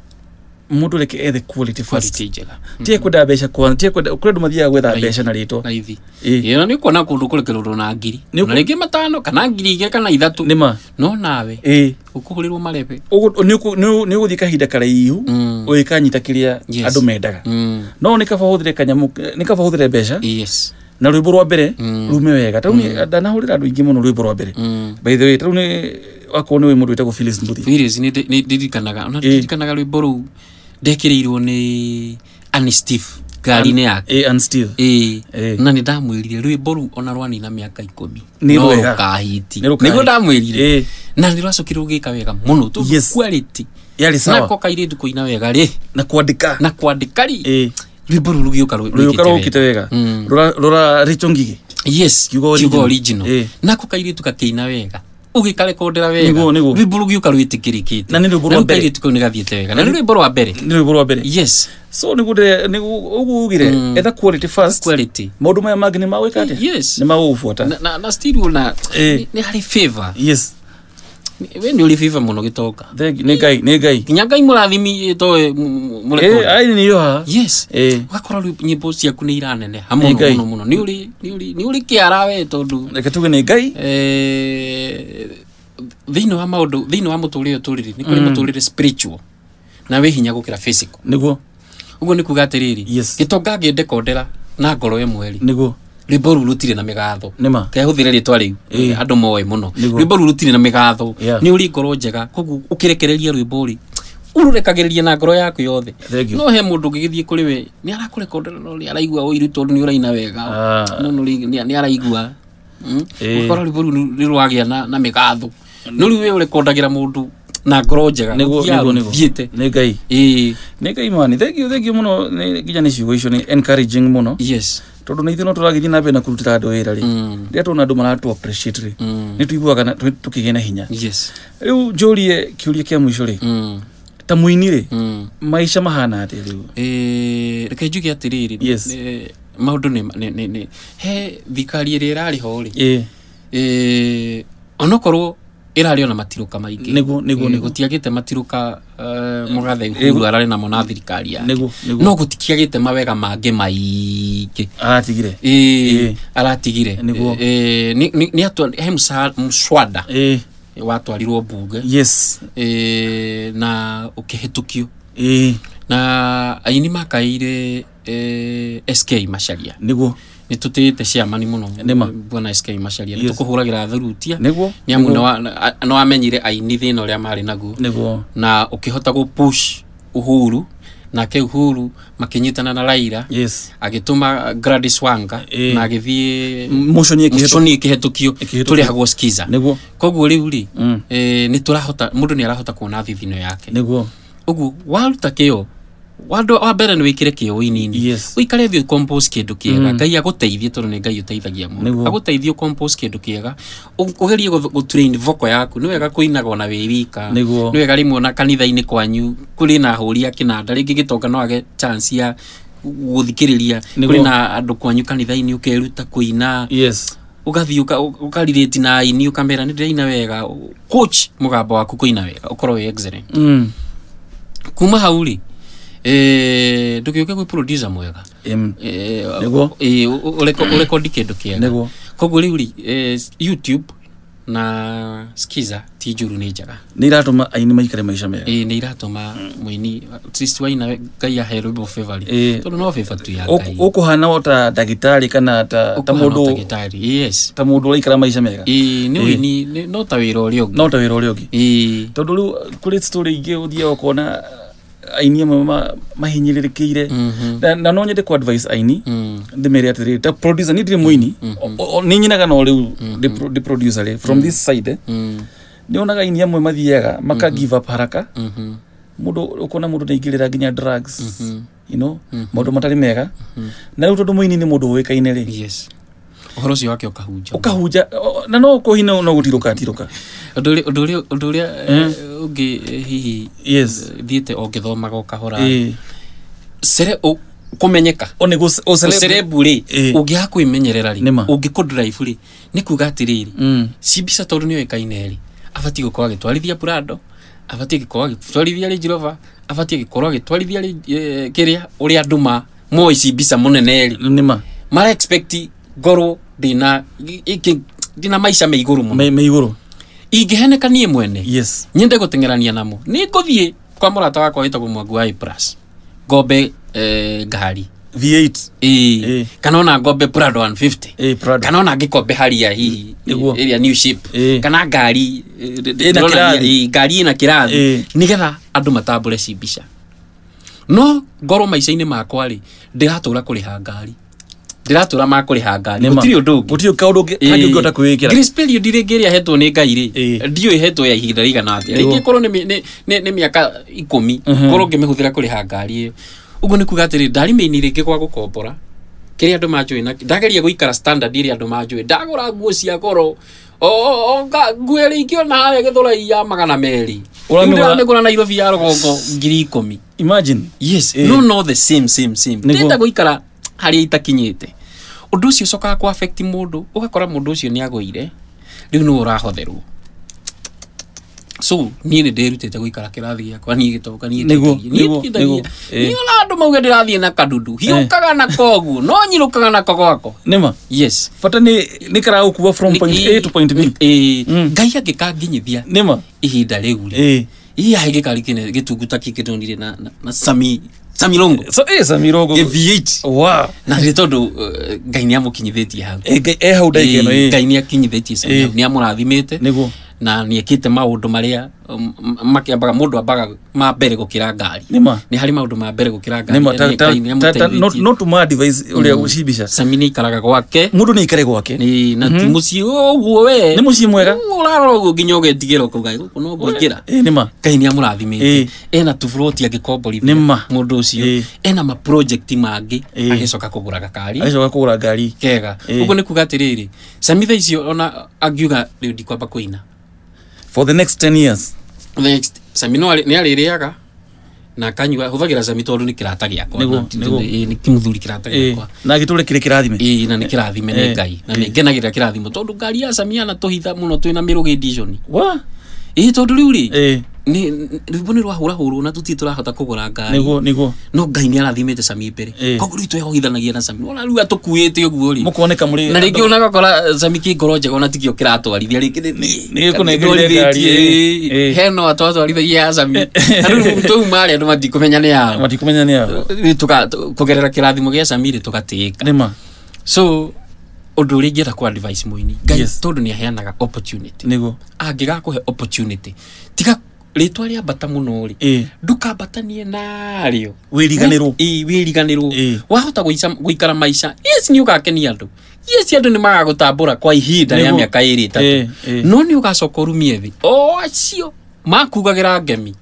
mundu reke ethe quality first njega tie kuda besha kwa tie kuda kuda andu mathiaga gwetha besha na ritwa na ithi ĩno nĩ kuona kũndũ kũrekererwo na ngiri na rĩngĩ matano kana ngiri igĩrĩ kana ithatũ nĩma no nawe e marepe ũkũhũrĩrwo marebe nĩ ũgũthiĩ kahinda karaihu mm. ũgĩkanyita kiria andu mendaga mm. no nĩ fahuthire hũthĩre kanyamũ nĩ kaba hũthĩre mbeca na rwĩmbo rwa mbere mm. rume wega tarĩu ndanahũrĩra andũ aingĩ mũno rwĩmbo rwa mbere by the way tarĩu ni wakorwo nĩ wĩ mũndũ wĩtagwo Phyllis Mbuthi Phyllis nĩ ndirikanaga ona ndirikanaga rwĩmbo rũu ndekirirwo ni ansteve ngari-inä yake na nä ndamwä rire rwä mbo rä u ona rwanina mä aka ikåmi nokahiti nä guo ndamwä rire na nä rwacokire rå gä ka wega må no tondå nako kairä ndu kå ina wega rä na kwandä na kwandä ka rä rwä mbo rä u rå gä å ka rå kä te wega rå ra rä tå ngigä yes kiugo original nako kairä tu gakä ina wega ugikarikundira wega rwimbo rugiuka rwitikirikite na nä rwimbo rwa mbere ni gathiete wega na nä rwimbo rwa mbere nä rwimbo rwa mbere yes so nä guo nä ugugire ugire mm. etha quality first quality maå ndå maya mangä nä magwä yes ni magå gå na, na, na still na eh. nä harä favor yes we nä å rä bä må no gä toka nä ngai nginya ngai må rathimi toe ai nä iroha ågakora rä nyä mbo ciaku nä iraneneha må no må no nä å rä kä ara we tondå reke tuge nä ngai eh, thä inä wa maå ndå thä inä wa må tå rä re å tå rä rä nä kå rä må tå rä re na wä hinya gå kä ra nä guo å guo nä kuga atä rä rä gä tonga ngä ndekondera na ngoro ä mweri nä guo rwimbo rä u na mä gatho kehå thä re rä twa rä u andå moe må rwimbo rä u na mä gatho nä å rä ngoro njega koguo å kä rekereria rwimbo rä ururekagiriria na ngoro yaku yothe no he mundu ngigithie kuri we ni arakurekondera ah. no ni araigua uiru tondu ni uraina wega no no ni araigua ukora ribu ni rwagia na migatho no riu we urekondagira mundu na ngoro njega thiĩte nä ngai nä ngai mani thengiå thengiå må no nginya nä ciugo icio nä encouraging må no tondå nä no tå ragä thiä na na kå rutĩra andå wä ra rä nä tuiguaga tå kä gä na hinya rä u njå rie kä å ria kä a må ico rä mm. ta må ini rä mm. maica mahana atä rä u reke njuge atä rä rä maå ndå he thikari ä rä ä rarä ho rä onokorwo irari ona matiruka maingi nigu nigu nigu tiagite matiruka mugathe ihuru ararä namo na thirikari yake nigu nigu no gutikiagite mawega mangi maingi aratigire eh aratigire nigu eh ni atwa he muswada eh watwarirwo mbunge yes eh na tå eh na aini makaire eh SK nä guo nä tå tä te ciamani må no bwana sk macaria nä tå kå hå ragä ra thurutia nä amu no amenyire aini thä na å rä a marä naguo na å kä hota gå uhuru nake uhuru makinyitana na raira yes. agituma gladys wanga e. na agithie motioni ikihetukio turihagwo skiza niguo koguo riu ri mm. e, eh, ni turahota mundu ni arahota kuona thithino yake niguo uguo waruta kio wandå wa mbere nä wä kä re kä å yes. wä ikare thiå kä ndå kä ega mm. ngai mm. agå teithie tondå nä ngai å teithagia må ndå agå teithie å kä ndå kä ega å gerie gå voko yaku nä wega kå inaga ona wä wika nä wega rä mwe kanitha-inä kwanyu kå rä na hå ri a kä nanda rä ngä gä tonga no age ya gå thikä rä ria kå rä na andå kwanyu kanitha-inä å keruta kå ina yes ugathiä ukaririti na aini ukamera nä ndäraina wega coach må gambo waku kå ina wega å korwo wä mm. kuma hau rä Eh, ndugiuke gwi producer mwega eh, niguo eh, urekondi kindu kiega niguo koguo riu ri youtube na skiza ti njuru nä njega nä iratåma aini maikare maica mega ä nä iratåma mwini waina ngai ahe rwimbo favori tondå no beba tu ya ngai å kå hana o ta ndagitari kana ta må ndå ta må ndå å raikara maica mega nä å ini no ta wä ra å rä a å ngä no ta wä ra å rä a å ngä tondå rä u kå rä ingä å thiaga å kona aini amwe mahinyirirekeire mhm. na no nyende ku advice aini mm. atä rä ta producer ni må ini ni nyinaga no riu mm-hmm. ndi producer ri from this side mm-hmm. ni onaga aini amwe mathiaga maka mm-hmm. give up haraka mundu ukona mundu ni ingirira nginya drugs you know maundu matari mega na ini nä må ni mundu uikaine rä horo cio wake ukahunja ukahunja na no ko hina no gutirũka tirũka ũndũ ũrĩa eh? Eh, ũngĩ eh, hihi sere o ngĩthomaga o kahora cere kũmenyeka ũcerebũ-rĩ ũngĩaga kwĩmenyerera rĩ ũngĩkũndraibu-rĩ ni kuga atĩrĩrĩ mm. ci mbica tondũ nĩ oĩkaine-rĩ abatiĩ gũkorwo agĩtwarithia burando abatiĩ gũkorwo agĩtwarithia Range Rover abatiĩ gũkorwo agĩtwarithia kĩrĩa ũrĩa andũ ma moĩ ci mbica mũnene-rĩ mara expecti ngorwo ndina ndina maica me igå rå må me igå ingä niä mwene yes. nyende gå tengerania namo nä ngå thiä kwa må rata wakwa wä tagwo mwangu wa gobe eh, ngari V8 e, e. kana ona ngombe Prado 150 e, Prado. kana ona ngĩkombe haria hihi ĩrĩa new ship e. kana ngari eh, ngari ĩna kĩrathi e. nĩgetha andũ matambũre ci mbica no ngorwo maisha inĩ makwa rĩ ndĩratũra kũrĩha ngari ndiratå makå ngari gutiri undu ungi gutiri kaundu kangi ungiota hetwo ni ngai ri ndiå hetwo ya ihinda rigana atia mhm. rĩngĩ korwo nä mä aka ikå korwo ngä mä hå thä ra kå rä ha ngari ä yo å guo nä kuga atä rä ndari mä-inä gwa gå kombora kä rä andå manjå ä ndageria gå ikara ä rä andå manjå ä ndagå ra nguo cia goro nguo ä rä ingä ona harä gä thå rai ya magana merä nä gå ra nairobi ya rå gongo ngiri ikå mi no no the same same same ndenda gå ikara harä itakinyä te å ndå å cio å cokaga kå må ndå å gakora må ndå å cio nä agå ire rä u nä å rahotherwo so niä nä ndä rutä te gå ikara kä rathi gäakwa niä gä toka niäniona eh. andå mauga ndä rathiä na kandudu hiåkaga na koguo no nyirå kaga na kogwako nä yes bata nä karagå kuwa ngai angä kanginyithia nä ma ihinda rä u rä eh. ihahä gä kari gä tunguta kä kä ndonire na sami ca mä rongo vh na tondå eh, ngai nä amå kinyithä tie hau eh, ngai nä akinyithä tie nä amå rathimä te nä na nä kä te maå ndå marä a um, makäambaga må ndå ambaga ma mbere gå kä ra ngari nä harä maå ndå ma mbere gå kä ra ngariå tå rä a cimbica cami nä ikaraga gwake må ndå nä ikare gwake na ti må mhm. ciä å guo we nä må ciä mwega å rarora å guo nginya å getigä ra å kauga gå kå no ngå ingä ra ngai nä amå rathimä te ena tå angä komborithia må ndå å cio ena ma mangä agä coka kå gå ra gakari agä coka kå gå ra ngari kega å guo nä kuga atä rä rä cami tha icio ona angiuga rä u ndikwamba kå ina for the next 10 years next sami no ni arä rä na akanyua huvagira thagä ra ni tondå nä ni ni gä akwa kä må na gitule kire kirathime kä na ni kirathime ni ngai na ni ngenagä rä ra kä ngari ya cami ana tå hitha må no twä na mä rå gä ndiconi rwimbo nä rwahå rahå na tå tiä tå rahota kå gora ngari no ngai nä arathimä sami mbere koguo rä twehoithanagia na sami ona rä u atå kuä te å guo rä na rä ngä å nagakora eh, sami kä ngoro njega ona tikio kä ratwarithia rä ngä heno atwatwarithagia ya sami rä tå u marä andå matikå menya nä yao kå gerera kä rathimo gä a sami rä tå gatä ä ka so undu uri ngienda kwa advice muini ngai yes. tondu ni aheanaga opportunity niguo angigakå he opportunity tiga ritwa rä mbata må no rä ndũkambatanie narä o wä rwo wahota gå ikara maica yes nä å gakenia andå yes andå nä magagå tambå ra kwa ihinda rä a mä aka ä rä tatå no nä å gacoka å rumie thä o acio makugagä ra ngemi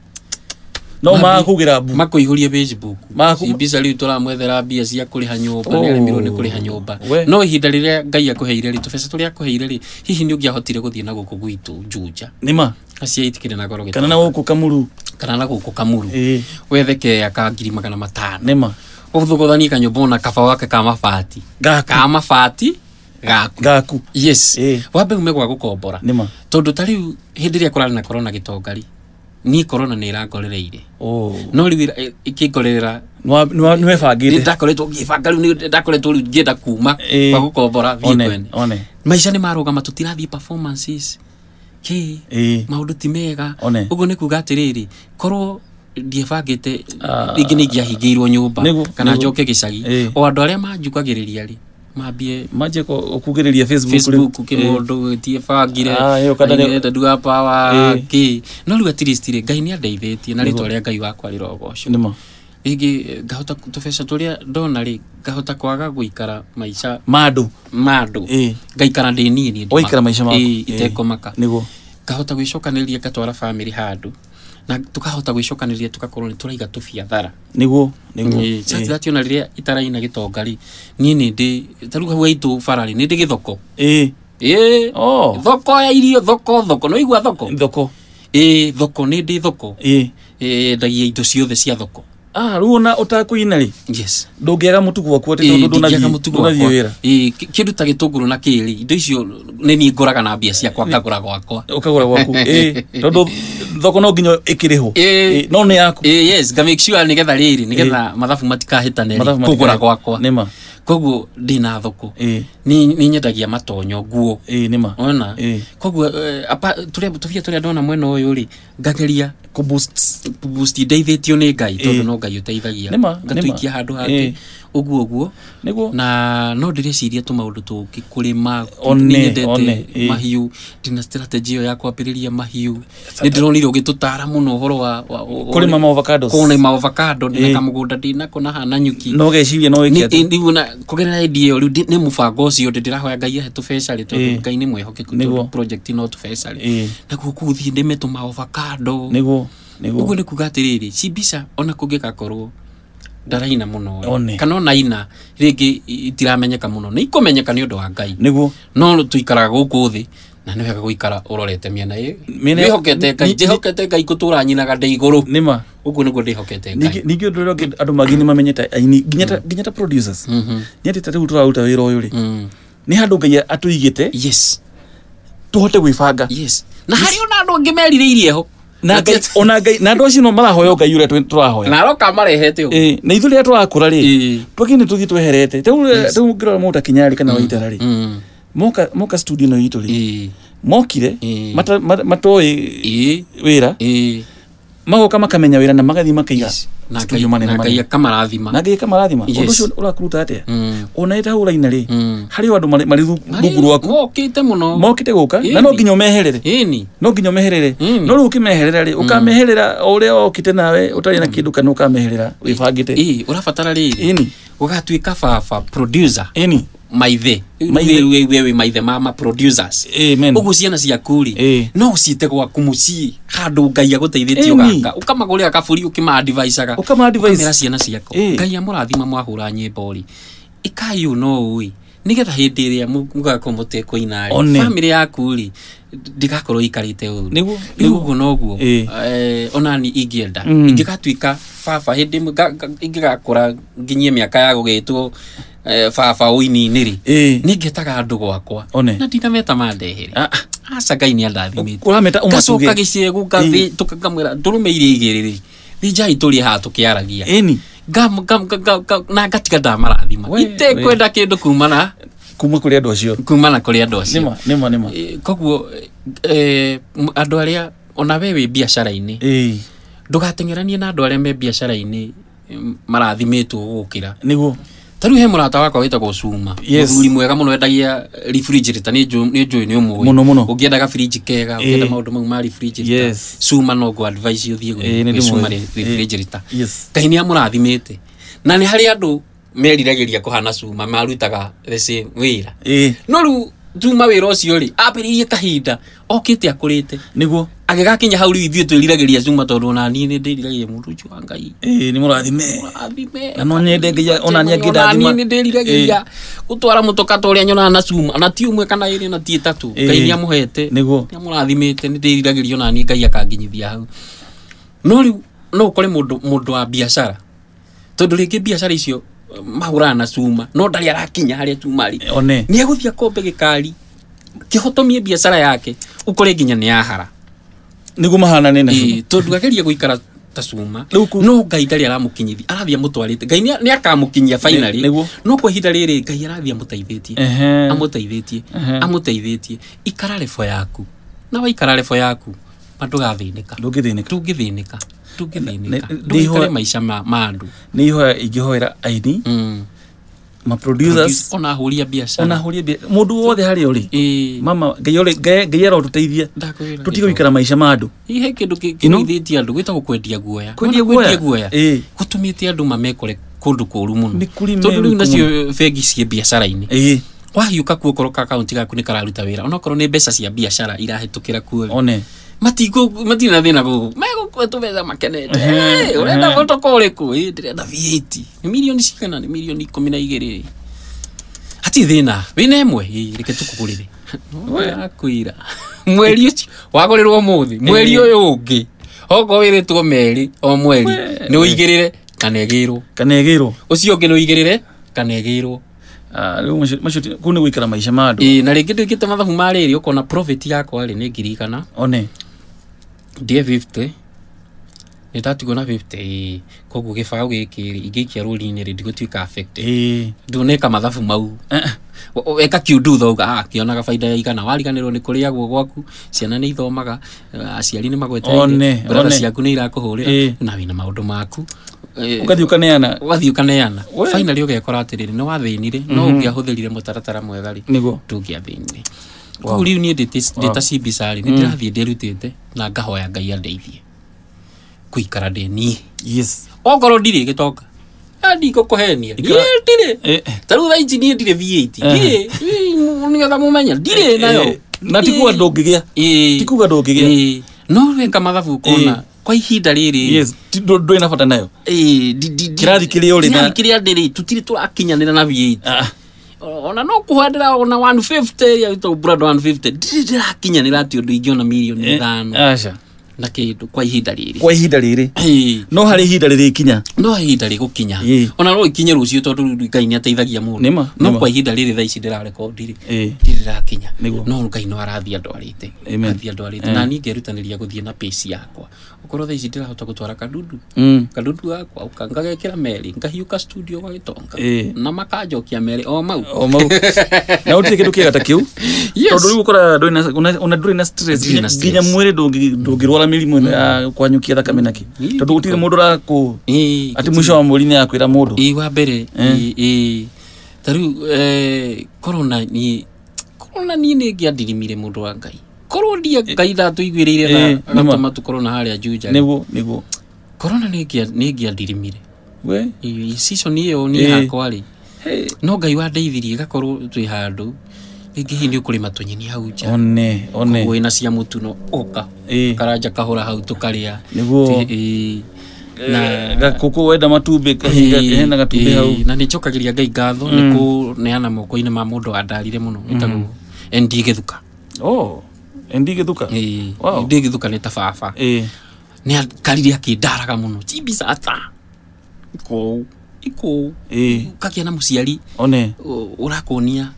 no makugira makuihuria facebook ibisa riu turamwethera mbia cia kuriha nyumba oh. niaremirwo ni kuriha nyumba no ihinda riria ngai akuheire ri tubeca turia akuheire ri hihi ni ungiahotire guthie na guku gwitu juja nima acia itikire na goro kana na guku kamuru kana na guku kamuru e. wethe kea ka ngiri magana matano nima uthugothanie kanyumba ona kaba wake ka mabati ka mabati gaku gaku yes e. wambe ume gwa gukombora nima tondu ta riu hindi ria kurari na korona gitongari ni korona nä rakorereire oh. no rä kä korerera ndakoretwo ngäbanga rä ndakoretwo rä ngä enda kuma kwa gå kombora maica nä marå gama tå tirathiä maå ndå ti mega å guo nä kuga atä rä rä korwo ndiebangä te ah. rä ngä nä ingä ahingä irwo nyå mba kana njoke gä cagi o andå arä a manjukagä rä ria rä mambie manjie kugereria facebook kä må eh. tie bangire renda pawa kä no rä u atiristire ngai ni eh. andeithä na rä twa rä a ngai wakwa rä rogoco rĩngĩ eh, ngahota tũbeca tũrĩa dona ri gahota kwaga guikara maisha mado mado gũikara maica ma andũ ma andũ ngaikara ndĩ niĩ niĩ itekomaka gahota gwĩcokanĩrĩria ngatwara family handu na tukahota gwicokaniria tukakorwo ni turaiga tubiathara niguo niguo cati ona riria itaraina gitonga ri nie ni ndi taru hau aitu bara ri ni ndi githoko ii ii oh thoko ya irio thoko thoko no igua thoko thoko ii thoko ni ndi thoko ii ndagia indo ciothe cia thoko ah runa utakuina ri yes ndungiaga mutuku waku ati tondu ndunathii ndunathii wira kindu ta gitunguru na kiri indo icio ni ni ngoraga na mbia ciakwa ngagura gwakwa ukagura gwaku eh tondu thoko no nginya ikirihwo no ni yaku eh yes ga make sure nigetha riri nigetha mathabu matikahitane kugura gwakwa nima koguo ndina thoko ni ni nyendagia matonyo nguo nima ona koguo eh, turia tubia turia ndona mwena uyu ri ngageria ndeithä tio nä ngai tondå no ngai å teithagia ngatå ngatuikia handå hangĩ ugu ugu niguo na no dire ndireciria tu maundu tungi kurima nyendete eh. mahiu ndina strategy yo ya kwambiriria mahiu ni ni ndironire ugitutara muno horo wa kurima maovacados avocado ni ndina eh. kamugunda ndinako na hana nyuki no ge geciria no ni ndiu una kugerera idea yo riu ni mubango ucio ndirahoya ngai ahe tubecari tu eh. ngai ni mwe mwihokeku tondu project no tubecari naguo kuu thii ndime tumaovacado niguo niguo uguo ni kuga atiriri ci mbica ona kungikakorwo ndaraina muno kana ona ina rĩngĩ itiramenyeka muno nĩ ikũmenyeka ni undu wa ngai niguo no tũikaraga guku thi na nä wega guikara urorete å rorete mä ena hokete ngai je hokete kai ngå tå ra nyinaga ndä igå rå ma å guo nä guo ndä hokete ningä å ndå ndu rä adu andå mangä nä mamenyete aini nginya ta mm. nä atä ta rä u tå raruta wä ra å yå rä nä handå ngai atå igä te tå hote gwä banga na harä ona andå angä merirä irie ho na andå acio no marahoya ngai å rä a tå rahoya marehete å na ithuä rä rä a tå rakå rä twagä nä tå thiä tweherete rä u ngä rora må ta kinyarä kana mm. waitara rä mm. moka studio no itå rä mokire matoä wä ra magoka makamenya wä ra na magathiä makaiga studio manene manene ka marathima na ngai ka marathima undu ucio urakuruta atia mm. ona eta hura ina ri mm. hari andu mari rungu rwaku mokite muno mokite guka na no nginya meherere ini no nginya meherere no ru ukimeherera ri ukameherera uria mm. okite nawe utari na kindu kana ukameherera wibangite ii urabatara riri ini ugatuika baba producer ini maithe wewe maithe ma ma producers ugu ciana ciakuri no ucite gwaku mucii handu ngai aguteithitie ugaka ukamagurira kaburi ukimadivaicaga ukamera ciana ciako ngai amurathima mwahura nyimbo ri ikai no ui nigetha hindi iria mugakorwo mutekũinari bamĩrĩ yaku rĩ ndigakorwo ikarĩte ũru rĩu ũguo noguo eh, onani ingĩenda mm. ingĩgatuĩka baba hĩndĩ ingĩgakũra nginyie mĩaka ya gũgĩtwo Eh, baba ũini-inĩ rĩ nĩ eh. ngĩtaga andũ gwakwa na ndinameta mandehere ah. aca ngai nĩ andathimĩte ngacoka gĩciegu ngamwĩra eh. ndũrũme iria igĩrĩ rĩ thĩnjai tũrĩ haha tũkĩaragia na ngatiga ndamarathima itekwenda kĩndũ kumana kuma kuri andu acio kumana kuri andu acio nima nima koguo eh andu aria ona we wi biacara-ini ndugatengeranie na andu aria me biacara-ini mm, marathimitwo gukira niguo tarä u he må rata wakwa wä tagwo cuma yes. må mwega må no endagia nä njå nä å må må no må no å ngä endaga kega å ngä maå ndå mau ma cuma eh, eh. eh. no ngå å thiä gwä cuma ngai nä amå rathimä te na nä harä andå meriragä ria kå hana cuma marutaga wä ra no rä u cuma wä ra å cio rä ambä rä irie kahinda okä te akå rä te nä guo agigakinya hau riu ithuĩ twĩriragĩria cuma tondũ ona niĩ nĩ ndĩriragĩria mũndũ ũcio wa ngai ĩĩ nĩ mũrathime na no nyende nginya ona niĩ ngĩndathima nĩ ndĩriragĩria gũtwara mũtoka ta ũrĩa nyonaga na cuma na ti ũmwe kana ĩrĩ na ti ĩtatũ ngai nĩ amũhete nĩguo nĩ amũrathimĩte nĩ ndĩriragĩria ona niĩ ngai akanginyithia hau no rĩu no ũkore mũndũ mũndũ wa biacara tondũ rĩngĩ biacara icio eh, mahũraga na cuma no ndarĩ arakinya harĩa cuma rĩ nĩ egũthiĩ akombe gĩkari kĩhotomie biacara yake ũkore nginya nĩ yahara niguo mahana nä tondå ageria gå ikara ta cuma no ngai ndarä aramå kinyithia arathia må twarä ngai nä akamå kinyia finally no kwa ihinda rä rä ngai arathia må teithä tie amå teithä tie amå teithä tie ikara rebo yaku na waikara rebo yaku ma ndå gathä nä ka ndångä thä nä ka ndångä thä nä ka maica ma andå nä ihoya ingä hoera aini mm maproducers ona huria biashara ona huria biashara mundu wothe haria uri e. mama ngai uri ngai arotuteithie tutige guikara maisha ma andu ihe kindu kinithitie andu gwitagwo kwendia guoya kwendia guoya gutumite andu mamekore kundu kuru muno tondu riu nacio eh, bengi ciĩ biacara-inĩ wahiũka kuo korwo ka akaunti gaku nä kararuta ra onakorwo nä mbeca cia biacara ra kuo one matigå matirä thä na tå rä kå ndä renda nä mirioni cigana nä mirioni ikå mi na igä rä thä na wä na ä mwe tå kå gå rä re mweri å cio wagå rä mweri å yå å ngä wä rä two merä o mweri nä å igä rä re kana rwo kana rwo å cio å ngä nä å igä rä re rwo kå nä gå ikara maica ma andå na rä ngä ndå ingä te mathabu marä rä å kona yakwa rä nä ngiri igana ndie fifty nä ndatigwo na fifty koguo gä baå gä kä rä ingä ikia rå ri-inä rä ndigå tuä ka ndonä ka mathabu mau eka kiundutha uga ah, kionaga baida ya igana wariganirwo ni kuriagwo gwaku ciana ni ithomaga aciari ni magweteire ciaku ni irakũhũrĩra na wĩna maũndũ maku ũgathiĩ ũkaneana ũgathiĩ ũkaneana finally ũgekora atĩrĩrĩ nĩ wathĩnire no mhm. ũngĩahũthĩrire mũtaratara mwega rĩ nĩguo ndũngĩathĩnire koguo u niä ndĩ ta cimbicari nĩ mm. ndĩrathiĩ te na ngahoya ngai andeithie kũikara ndĩ niĩ okorwo ndirĩ gĩtonga ndikũkũhenia ndirĩ eh, eh. ta rĩu thaici niĩ ndirĩ viĩti eh. nĩgetha mũmenya ndirĩ nayo na tikuga ndũngĩgĩa tikuga ndũngĩgĩa no weka mathabu kona kwa ihinda rĩrĩ ndũrĩ na bata nayo kĩrathi kĩrĩa ũrĩ kĩrĩa ndĩrĩ tũtirĩ tũrakinyanĩra na ah ona no kuhandira ona 150 ya itau brand 150 ndirakinyanira ati undu ingiona milioni ithano eh, aca na kindu kwa ihinda riri kwa ihinda riri no hari ihinda riri kinya no ihinda riri gukinya ona ro ikinye rucio tondu ngai ni ateithagia mu mundu no kwa ihinda riri thaa ici ndirarekondi ri kinya no ngai no arathia ndo arite arathia ndo arite na ni ngerutaniria guthie na pace yakwa ukoro thaici ndira hota gutwara kadudu mm. kadudu gakwa uka ngagekira meri ngahiuka studio itonga na makanjokia meli o mau o mau na uti kindu kiga takiu kiu tondu ukora nduri na nduri na stress mwere nginya mwiri ndungirwara family mwe mm. Ah, kwanyukia thakame naki tondu gutire mundu raku ati mwisho wa mweri ni akwira mundu ii wa mbere eh. tariu eh, korona ni korona ni ni ngiandirimire mundu wa ngai korwo ndia eh. ngai ndatåiguä na gatama tå korwo na harä a junja niguo niguo korona nä ngäandirimire ciconi ä yo ni hakwa rä no ngai wa wandeithirie gakorwo twä handå ringi hihi nä å kå hau nja one one koguo na cia må tuno oka e. karaja kahura hau tå karä a nä e. na gakå wenda matumbä hena gatumbä hau na nä njokagä ria ngai ngatho nä mm. niku neana moko ina mamodo må ndå andarire må no ä tagwo nd gä thuka ndigä thuka ndigä thuka nä ta baba nä akarire akä ndaraga må no cimbicata ikå ikå kagia na må ciari one å rakonia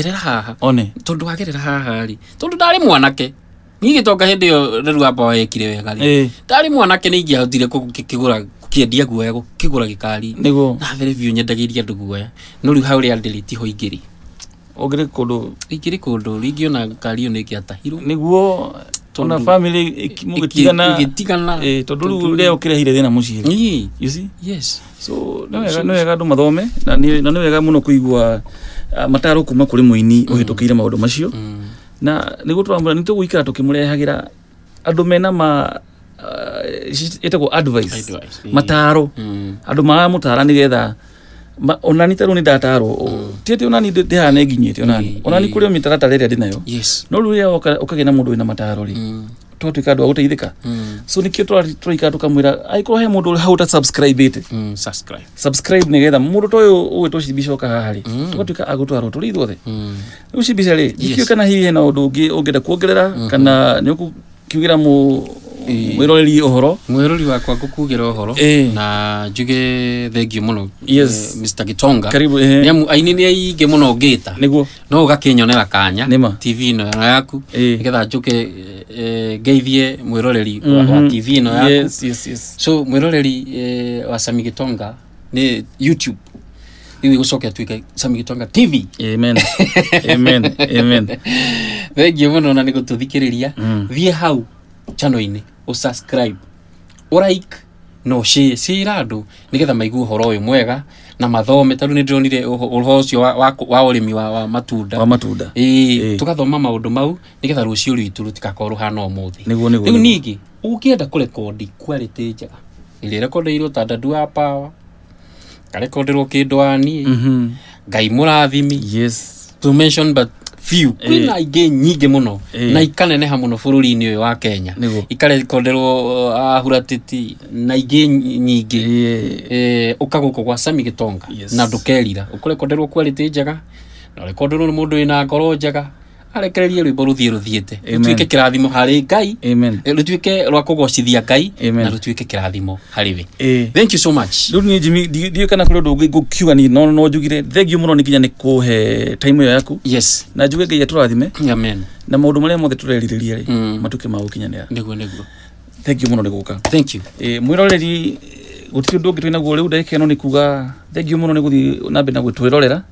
ngä haha one tondå wagerera haha rä tondu ndarä mwanake niä gä tonga hä ndä ä yo reru amba wekire wega rä ndarä mwanake nä ingä ahotire kä gå ra kĩendia guoya gũkĩgũra gĩkari nĩguo nabere biũ nyendagĩria andũ ya no rĩu haũrĩa ndĩrĩ tiho igĩrĩ ũngĩrĩ kũndũ ingĩrĩ kũndũ rĩngĩ ona ngari ĩyo nĩngĩatahirwo nĩguo ona bamĩrĩ mũgĩtigana ĩgĩtigana tondũ rĩu rĩo kĩrehire thĩna mũciĩ yes so nĩ wega andũ mathome na nĩ wega muno kuigua Ah, mataro kuma kuri muini uhitukire mm. maundu macio mm. na niguo nitu guikira tukimurehagira andu mena ma ah, itagwo advice mataro mm. andu maramutara nigetha onani tarä u nä ndatarwo tiä tä onani ndä haha ne nginyä te onani onani kå rä o mä taratara ä rä a ndä nayo no rä u rä a å kagä na må ndå wä na matarå rä ka andå a gå ka mm. so nä kä å twaikara tå kamwä ra aikorwo he må ndå å rä hau te nä getha må ndå ta å yå å gä two cimbica oka haharä mm. tågatuä ka agå twarwo tå rä ithuothe mm. rä u cimbica rä ikiå kana hihi hena å ndå å ngä enda kuongerera mm-hmm. kana nä å kiugä ra mwiroreri uhoro mwirori wakwa ngukugira uhoro na njuge thengio muno yes Mr Gitonga karibu eh niamu aini ni aingi muno ngita niguo no ugakinyonera kanya TV ino yaku nigetha njuke ngeithie mwiroreri wa mhm. TV ino yaku yes yes yes so mwiroreri wa Sami Gitonga ni YouTube rĩu ĩgũcoke atuĩke Sami Gitonga TV amen amen amen thengiũ mũno na nĩ gũtũthikĩrĩria mm. thiĩ hau chano-inĩ usubscribe ulike na ushare ciira andu nigetha maigue uhoro uyu mwega na mathome tarä u nä ndä ronire å ũcio wa å rä mi wa matunda wa matunda ä tå gathoma maå mau nä getha rå ciå rwitå rå tigakorwo rå hana å må thä rä u ningä å ngä enda kå rekondi kwarä njega ä rä rekondeirwo tandadu wa pawa ngarekonderwo kä ngai må yes. to mention but biũ eh. kwĩna eh. ingĩ nyingĩ muno eh. na ikaneneha mũno bũrũri-inĩ ũyå wa kenya ikarekonderwo uh, ahuratiti na ingĩ nyingĩ ũka gũkũ gwa sami gĩtonga na ndũkerira ũkũrekonderwo kwarĩtĩ njega na ũrekonderwo ni mundu wĩna ngoro njega arekererie rwimbo ruthie ruthiete rutuike kirathimo hari ngai eh, rutuike rwa kugocithia ngai na rutuike kirathimo hari we eh. thank you so much riu ni jimi ndiu kana kuri undu ngukiuga ni no no njugire thengiu muno ni kinya ni kuhe time yo yaku yes na njuge ngai aturathime amen na maundu maria mothe tureriririe ri mm. matuke ma gukinyanira niguo niguo thank you muno ni guka thank you mwiroreri gutirä å ndå å ngä twä naguo rä u ndagä keno nä kuga thengiå må no nä gå thiä na mbere na gwä twä rorera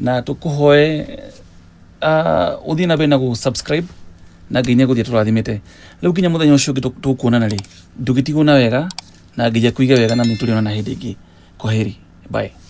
na tå kå hoe bena uh, ku subscribe na nginya guthie turathimite riu nginya ki tu ungi na ri ndugitiga na wega na nginya kuiga wega na tuli na hindi ingi kwaheri bye